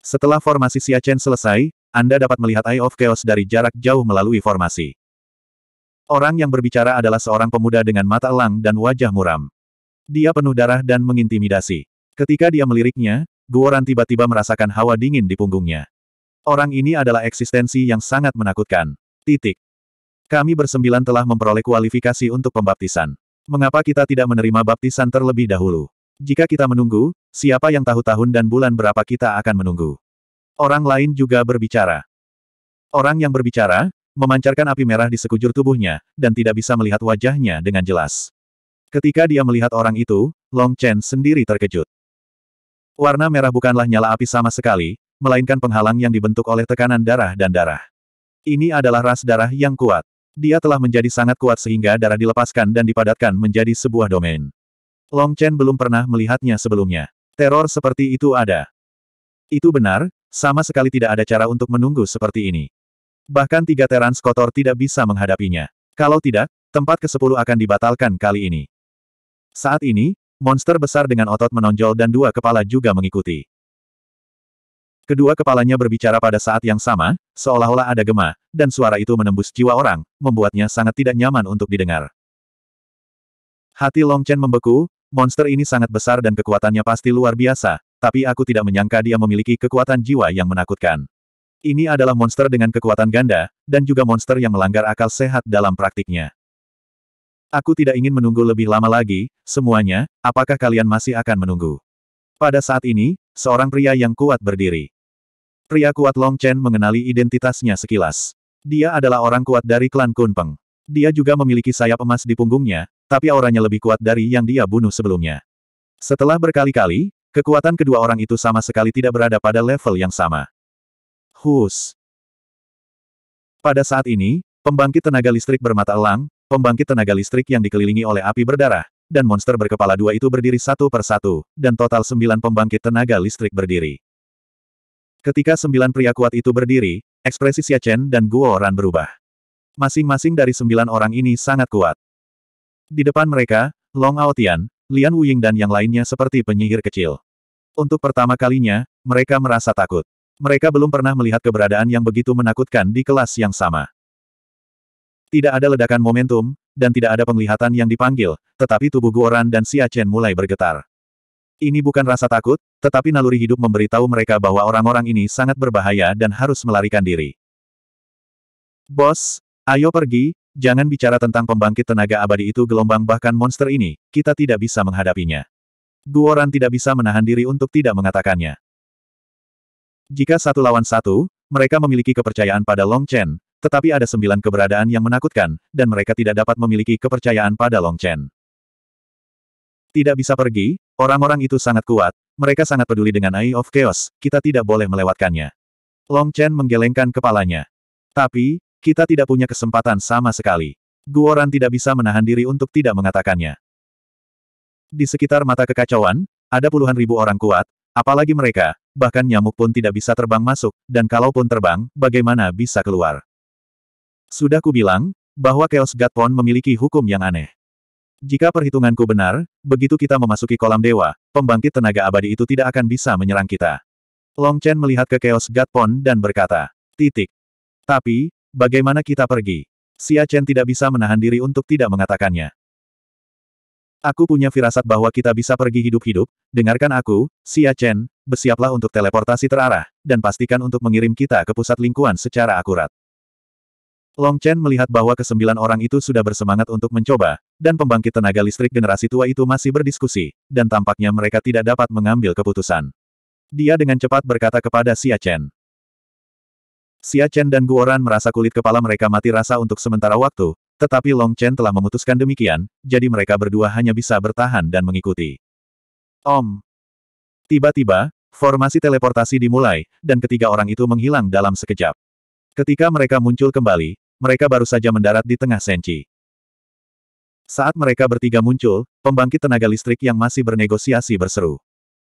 Setelah formasi Siachen selesai, Anda dapat melihat Eye of Chaos dari jarak jauh melalui formasi. Orang yang berbicara adalah seorang pemuda dengan mata elang dan wajah muram. Dia penuh darah dan mengintimidasi. Ketika dia meliriknya, Guoran tiba-tiba merasakan hawa dingin di punggungnya. Orang ini adalah eksistensi yang sangat menakutkan. Titik. Kami bersembilan telah memperoleh kualifikasi untuk pembaptisan. Mengapa kita tidak menerima baptisan terlebih dahulu? Jika kita menunggu, siapa yang tahu tahun dan bulan berapa kita akan menunggu? Orang lain juga berbicara. Orang yang berbicara, memancarkan api merah di sekujur tubuhnya, dan tidak bisa melihat wajahnya dengan jelas. Ketika dia melihat orang itu, Long Chen sendiri terkejut. Warna merah bukanlah nyala api sama sekali, melainkan penghalang yang dibentuk oleh tekanan darah dan darah. Ini adalah ras darah yang kuat. Dia telah menjadi sangat kuat sehingga darah dilepaskan dan dipadatkan menjadi sebuah domain. Long Chen belum pernah melihatnya sebelumnya. Teror seperti itu ada. Itu benar, sama sekali tidak ada cara untuk menunggu seperti ini. Bahkan tiga terans kotor tidak bisa menghadapinya. Kalau tidak, tempat ke-10 akan dibatalkan kali ini. Saat ini, monster besar dengan otot menonjol dan dua kepala juga mengikuti. Kedua kepalanya berbicara pada saat yang sama, seolah-olah ada gema, dan suara itu menembus jiwa orang, membuatnya sangat tidak nyaman untuk didengar. Hati Long Chen membeku, Monster ini sangat besar dan kekuatannya pasti luar biasa, tapi aku tidak menyangka dia memiliki kekuatan jiwa yang menakutkan. Ini adalah monster dengan kekuatan ganda, dan juga monster yang melanggar akal sehat dalam praktiknya. Aku tidak ingin menunggu lebih lama lagi, semuanya, apakah kalian masih akan menunggu? Pada saat ini, seorang pria yang kuat berdiri. Pria kuat Long Chen mengenali identitasnya sekilas. Dia adalah orang kuat dari klan Kunpeng. Dia juga memiliki sayap emas di punggungnya, tapi auranya lebih kuat dari yang dia bunuh sebelumnya. Setelah berkali-kali, kekuatan kedua orang itu sama sekali tidak berada pada level yang sama. Hus. Pada saat ini, pembangkit tenaga listrik bermata elang, pembangkit tenaga listrik yang dikelilingi oleh api berdarah, dan monster berkepala dua itu berdiri satu per satu, dan total sembilan pembangkit tenaga listrik berdiri. Ketika sembilan pria kuat itu berdiri, ekspresi Xia Chen dan Guo Ran berubah. Masing-masing dari sembilan orang ini sangat kuat. Di depan mereka, Long Aotian, Lian Wuying dan yang lainnya seperti penyihir kecil. Untuk pertama kalinya, mereka merasa takut. Mereka belum pernah melihat keberadaan yang begitu menakutkan di kelas yang sama. Tidak ada ledakan momentum, dan tidak ada penglihatan yang dipanggil, tetapi tubuh Guoran dan Chen mulai bergetar. Ini bukan rasa takut, tetapi naluri hidup memberitahu mereka bahwa orang-orang ini sangat berbahaya dan harus melarikan diri. Bos, Ayo pergi, jangan bicara tentang pembangkit tenaga abadi itu gelombang bahkan monster ini, kita tidak bisa menghadapinya. Guoran tidak bisa menahan diri untuk tidak mengatakannya. Jika satu lawan satu, mereka memiliki kepercayaan pada Long Chen, tetapi ada sembilan keberadaan yang menakutkan, dan mereka tidak dapat memiliki kepercayaan pada Long Chen. Tidak bisa pergi, orang-orang itu sangat kuat, mereka sangat peduli dengan Eye of Chaos, kita tidak boleh melewatkannya. Long Chen menggelengkan kepalanya. Tapi, kita tidak punya kesempatan sama sekali. Guoran tidak bisa menahan diri untuk tidak mengatakannya. Di sekitar mata kekacauan, ada puluhan ribu orang kuat, apalagi mereka, bahkan nyamuk pun tidak bisa terbang masuk, dan kalaupun terbang, bagaimana bisa keluar? Sudah kubilang, bahwa Chaos God Pond memiliki hukum yang aneh. Jika perhitunganku benar, begitu kita memasuki kolam dewa, pembangkit tenaga abadi itu tidak akan bisa menyerang kita. Long Chen melihat ke Chaos God Pond dan berkata, titik. Tapi, Bagaimana kita pergi? Xia Chen tidak bisa menahan diri untuk tidak mengatakannya. Aku punya firasat bahwa kita bisa pergi hidup-hidup, dengarkan aku, Xia Chen, bersiaplah untuk teleportasi terarah, dan pastikan untuk mengirim kita ke pusat lingkungan secara akurat. Long Chen melihat bahwa kesembilan orang itu sudah bersemangat untuk mencoba, dan pembangkit tenaga listrik generasi tua itu masih berdiskusi, dan tampaknya mereka tidak dapat mengambil keputusan. Dia dengan cepat berkata kepada Xia Chen. Xia Chen dan Guoran merasa kulit kepala mereka mati rasa untuk sementara waktu, tetapi Long Chen telah memutuskan demikian, jadi mereka berdua hanya bisa bertahan dan mengikuti. Om. Tiba-tiba, formasi teleportasi dimulai, dan ketiga orang itu menghilang dalam sekejap. Ketika mereka muncul kembali, mereka baru saja mendarat di tengah senci. Saat mereka bertiga muncul, pembangkit tenaga listrik yang masih bernegosiasi berseru.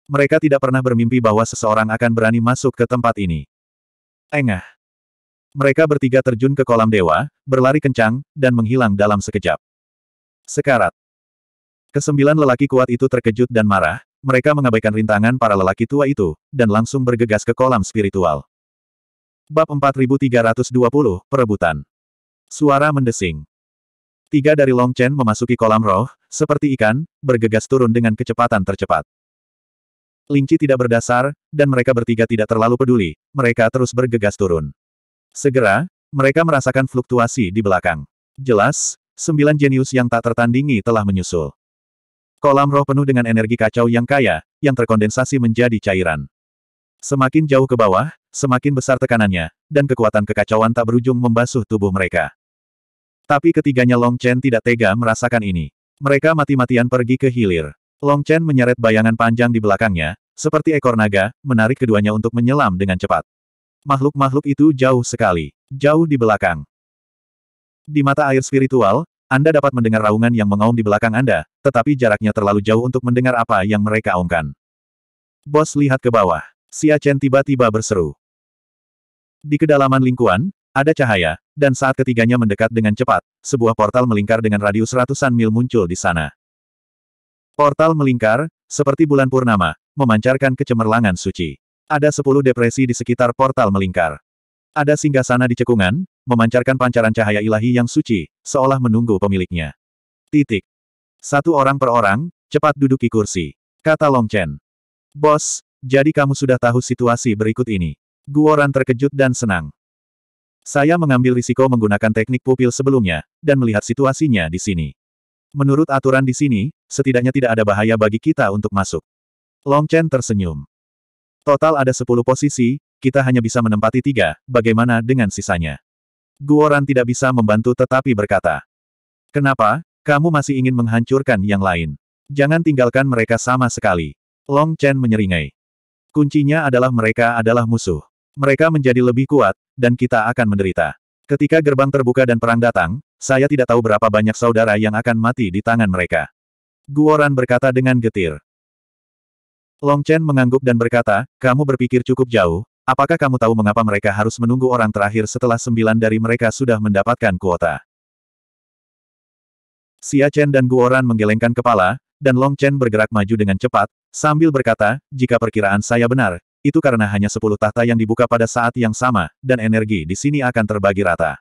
Mereka tidak pernah bermimpi bahwa seseorang akan berani masuk ke tempat ini. Engah. Mereka bertiga terjun ke kolam dewa, berlari kencang, dan menghilang dalam sekejap. Sekarat. Kesembilan lelaki kuat itu terkejut dan marah, mereka mengabaikan rintangan para lelaki tua itu, dan langsung bergegas ke kolam spiritual. Bab 4320, Perebutan. Suara mendesing. Tiga dari Long Chen memasuki kolam roh, seperti ikan, bergegas turun dengan kecepatan tercepat. Lingci tidak berdasar, dan mereka bertiga tidak terlalu peduli, mereka terus bergegas turun. Segera, mereka merasakan fluktuasi di belakang. Jelas, sembilan jenius yang tak tertandingi telah menyusul. Kolam roh penuh dengan energi kacau yang kaya, yang terkondensasi menjadi cairan. Semakin jauh ke bawah, semakin besar tekanannya, dan kekuatan kekacauan tak berujung membasuh tubuh mereka. Tapi ketiganya Long Chen tidak tega merasakan ini. Mereka mati-matian pergi ke hilir. Long Chen menyeret bayangan panjang di belakangnya, seperti ekor naga, menarik keduanya untuk menyelam dengan cepat makhluk-makhluk itu jauh sekali. Jauh di belakang. Di mata air spiritual, Anda dapat mendengar raungan yang mengaum di belakang Anda, tetapi jaraknya terlalu jauh untuk mendengar apa yang mereka aumkan. Bos lihat ke bawah. Si Chen tiba-tiba berseru. Di kedalaman lingkuan, ada cahaya, dan saat ketiganya mendekat dengan cepat, sebuah portal melingkar dengan radius ratusan mil muncul di sana. Portal melingkar, seperti bulan purnama, memancarkan kecemerlangan suci. Ada sepuluh depresi di sekitar portal melingkar. Ada singgah sana di cekungan, memancarkan pancaran cahaya ilahi yang suci, seolah menunggu pemiliknya. Titik. Satu orang per orang, cepat duduki kursi. Kata Long Chen. Bos, jadi kamu sudah tahu situasi berikut ini. Guoran terkejut dan senang. Saya mengambil risiko menggunakan teknik pupil sebelumnya, dan melihat situasinya di sini. Menurut aturan di sini, setidaknya tidak ada bahaya bagi kita untuk masuk. Long Chen tersenyum. Total ada sepuluh posisi, kita hanya bisa menempati tiga, bagaimana dengan sisanya? Guoran tidak bisa membantu tetapi berkata. Kenapa, kamu masih ingin menghancurkan yang lain? Jangan tinggalkan mereka sama sekali. Long Chen menyeringai. Kuncinya adalah mereka adalah musuh. Mereka menjadi lebih kuat, dan kita akan menderita. Ketika gerbang terbuka dan perang datang, saya tidak tahu berapa banyak saudara yang akan mati di tangan mereka. Guoran berkata dengan getir. Long Chen mengangguk dan berkata, kamu berpikir cukup jauh, apakah kamu tahu mengapa mereka harus menunggu orang terakhir setelah sembilan dari mereka sudah mendapatkan kuota? Xia Chen dan Guoran menggelengkan kepala, dan Long Chen bergerak maju dengan cepat, sambil berkata, jika perkiraan saya benar, itu karena hanya sepuluh tahta yang dibuka pada saat yang sama, dan energi di sini akan terbagi rata.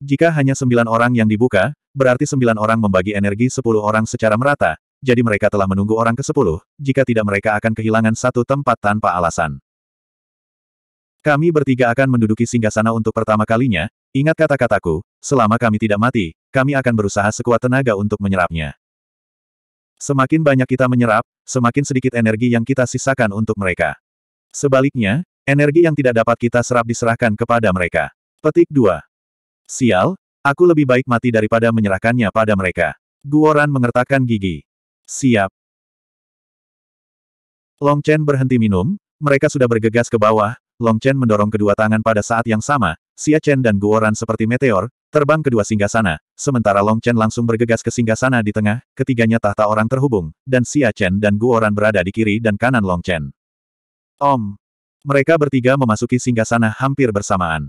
Jika hanya sembilan orang yang dibuka, berarti sembilan orang membagi energi sepuluh orang secara merata, jadi mereka telah menunggu orang ke-10, jika tidak mereka akan kehilangan satu tempat tanpa alasan. Kami bertiga akan menduduki singgasana untuk pertama kalinya, ingat kata-kataku, selama kami tidak mati, kami akan berusaha sekuat tenaga untuk menyerapnya. Semakin banyak kita menyerap, semakin sedikit energi yang kita sisakan untuk mereka. Sebaliknya, energi yang tidak dapat kita serap diserahkan kepada mereka. Petik 2. Sial, aku lebih baik mati daripada menyerahkannya pada mereka. Guoran mengertakkan gigi. Siap. Long Chen berhenti minum, mereka sudah bergegas ke bawah, Long Chen mendorong kedua tangan pada saat yang sama, Xia Chen dan Guoran seperti meteor, terbang kedua singgasana, sementara Long Chen langsung bergegas ke singgasana di tengah, ketiganya tahta orang terhubung, dan Xia Chen dan Guoran berada di kiri dan kanan Long Chen. Om! Mereka bertiga memasuki singgasana hampir bersamaan.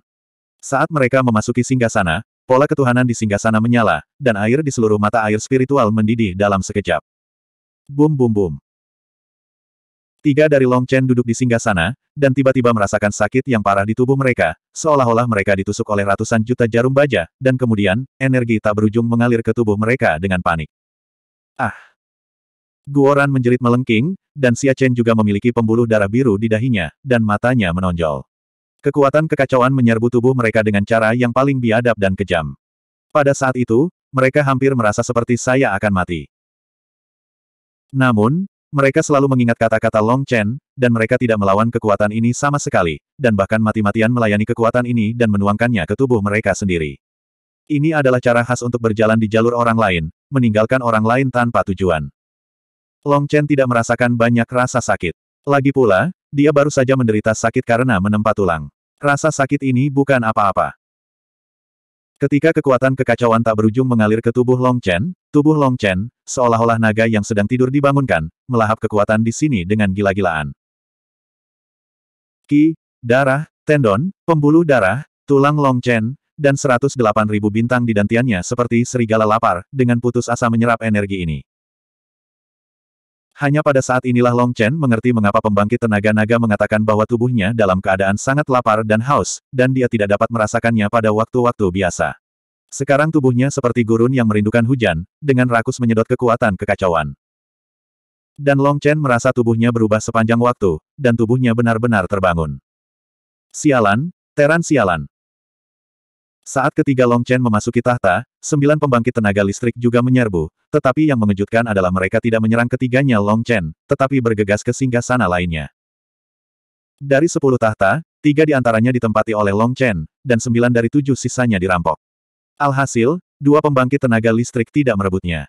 Saat mereka memasuki singgasana, Pola ketuhanan di singgasana menyala, dan air di seluruh mata air spiritual mendidih dalam sekejap. Bum bum bum. Tiga dari Long Chen duduk di singgah sana, dan tiba-tiba merasakan sakit yang parah di tubuh mereka, seolah-olah mereka ditusuk oleh ratusan juta jarum baja, dan kemudian, energi tak berujung mengalir ke tubuh mereka dengan panik. Ah! Guoran menjerit melengking, dan Xia Chen juga memiliki pembuluh darah biru di dahinya, dan matanya menonjol. Kekuatan kekacauan menyerbu tubuh mereka dengan cara yang paling biadab dan kejam. Pada saat itu, mereka hampir merasa seperti saya akan mati. Namun, mereka selalu mengingat kata-kata Long Chen, dan mereka tidak melawan kekuatan ini sama sekali, dan bahkan mati-matian melayani kekuatan ini dan menuangkannya ke tubuh mereka sendiri. Ini adalah cara khas untuk berjalan di jalur orang lain, meninggalkan orang lain tanpa tujuan. Long Chen tidak merasakan banyak rasa sakit. Lagi pula, dia baru saja menderita sakit karena menempa tulang. Rasa sakit ini bukan apa-apa. Ketika kekuatan kekacauan tak berujung mengalir ke tubuh Long Chen, tubuh Long Chen, seolah-olah naga yang sedang tidur dibangunkan, melahap kekuatan di sini dengan gila-gilaan. Ki, darah, tendon, pembuluh darah, tulang Long Chen, dan 108.000 bintang di dantiannya seperti serigala lapar, dengan putus asa menyerap energi ini. Hanya pada saat inilah Long Chen mengerti mengapa pembangkit tenaga naga mengatakan bahwa tubuhnya dalam keadaan sangat lapar dan haus, dan dia tidak dapat merasakannya pada waktu-waktu biasa. Sekarang tubuhnya seperti gurun yang merindukan hujan, dengan rakus menyedot kekuatan kekacauan. Dan Long Chen merasa tubuhnya berubah sepanjang waktu, dan tubuhnya benar-benar terbangun. Sialan, Teran sialan, saat ketiga Long Chen memasuki tahta, sembilan pembangkit tenaga listrik juga menyerbu, tetapi yang mengejutkan adalah mereka tidak menyerang ketiganya Long Chen, tetapi bergegas ke singgah sana lainnya. Dari sepuluh tahta, tiga di antaranya ditempati oleh Long Chen, dan sembilan dari tujuh sisanya dirampok. Alhasil, dua pembangkit tenaga listrik tidak merebutnya.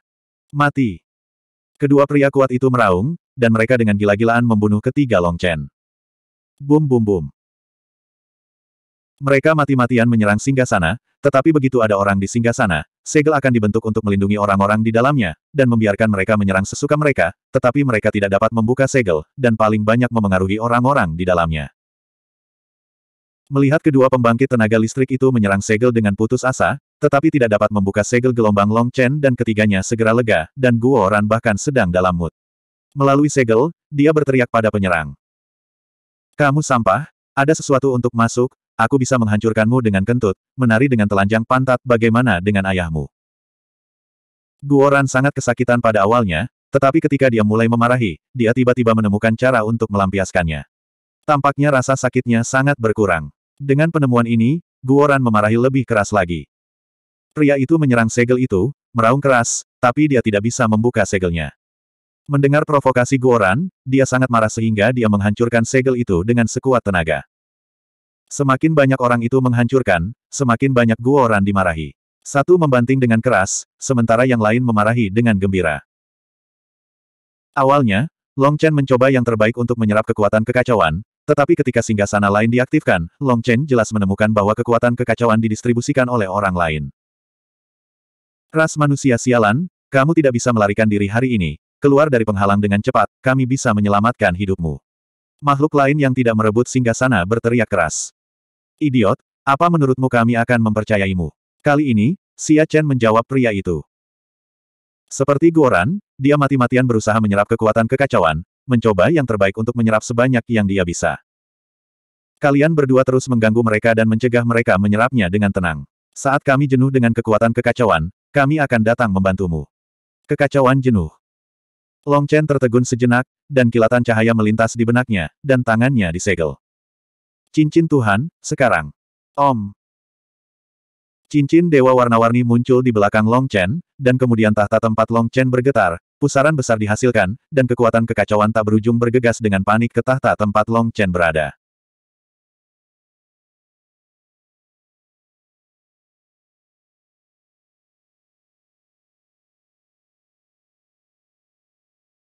Mati. Kedua pria kuat itu meraung, dan mereka dengan gila-gilaan membunuh ketiga Long Chen. Bum bum bum. Mereka mati-matian menyerang singgasana, tetapi begitu ada orang di singgasana, segel akan dibentuk untuk melindungi orang-orang di dalamnya, dan membiarkan mereka menyerang sesuka mereka, tetapi mereka tidak dapat membuka segel, dan paling banyak memengaruhi orang-orang di dalamnya. Melihat kedua pembangkit tenaga listrik itu menyerang segel dengan putus asa, tetapi tidak dapat membuka segel gelombang Long Chen dan ketiganya segera lega, dan Guo Ran bahkan sedang dalam mood. Melalui segel, dia berteriak pada penyerang. Kamu sampah, ada sesuatu untuk masuk, aku bisa menghancurkanmu dengan kentut, menari dengan telanjang pantat bagaimana dengan ayahmu. Guoran sangat kesakitan pada awalnya, tetapi ketika dia mulai memarahi, dia tiba-tiba menemukan cara untuk melampiaskannya. Tampaknya rasa sakitnya sangat berkurang. Dengan penemuan ini, Guoran memarahi lebih keras lagi. Pria itu menyerang segel itu, meraung keras, tapi dia tidak bisa membuka segelnya. Mendengar provokasi Guoran, dia sangat marah sehingga dia menghancurkan segel itu dengan sekuat tenaga. Semakin banyak orang itu menghancurkan, semakin banyak gua orang dimarahi. Satu membanting dengan keras, sementara yang lain memarahi dengan gembira. Awalnya, Long Chen mencoba yang terbaik untuk menyerap kekuatan kekacauan, tetapi ketika singgasana lain diaktifkan, Long Chen jelas menemukan bahwa kekuatan kekacauan didistribusikan oleh orang lain. Ras manusia sialan, kamu tidak bisa melarikan diri hari ini, keluar dari penghalang dengan cepat, kami bisa menyelamatkan hidupmu. Makhluk lain yang tidak merebut singgasana berteriak keras. Idiot, apa menurutmu kami akan mempercayaimu? Kali ini, Xia Chen menjawab pria itu. Seperti Goran, dia mati-matian berusaha menyerap kekuatan kekacauan, mencoba yang terbaik untuk menyerap sebanyak yang dia bisa. Kalian berdua terus mengganggu mereka dan mencegah mereka menyerapnya dengan tenang. Saat kami jenuh dengan kekuatan kekacauan, kami akan datang membantumu. Kekacauan jenuh. Long Chen tertegun sejenak, dan kilatan cahaya melintas di benaknya, dan tangannya disegel. Cincin Tuhan, sekarang. Om. Cincin dewa warna-warni muncul di belakang Long Chen, dan kemudian tahta tempat Long Chen bergetar, pusaran besar dihasilkan, dan kekuatan kekacauan tak berujung bergegas dengan panik ke tahta tempat Long Chen berada.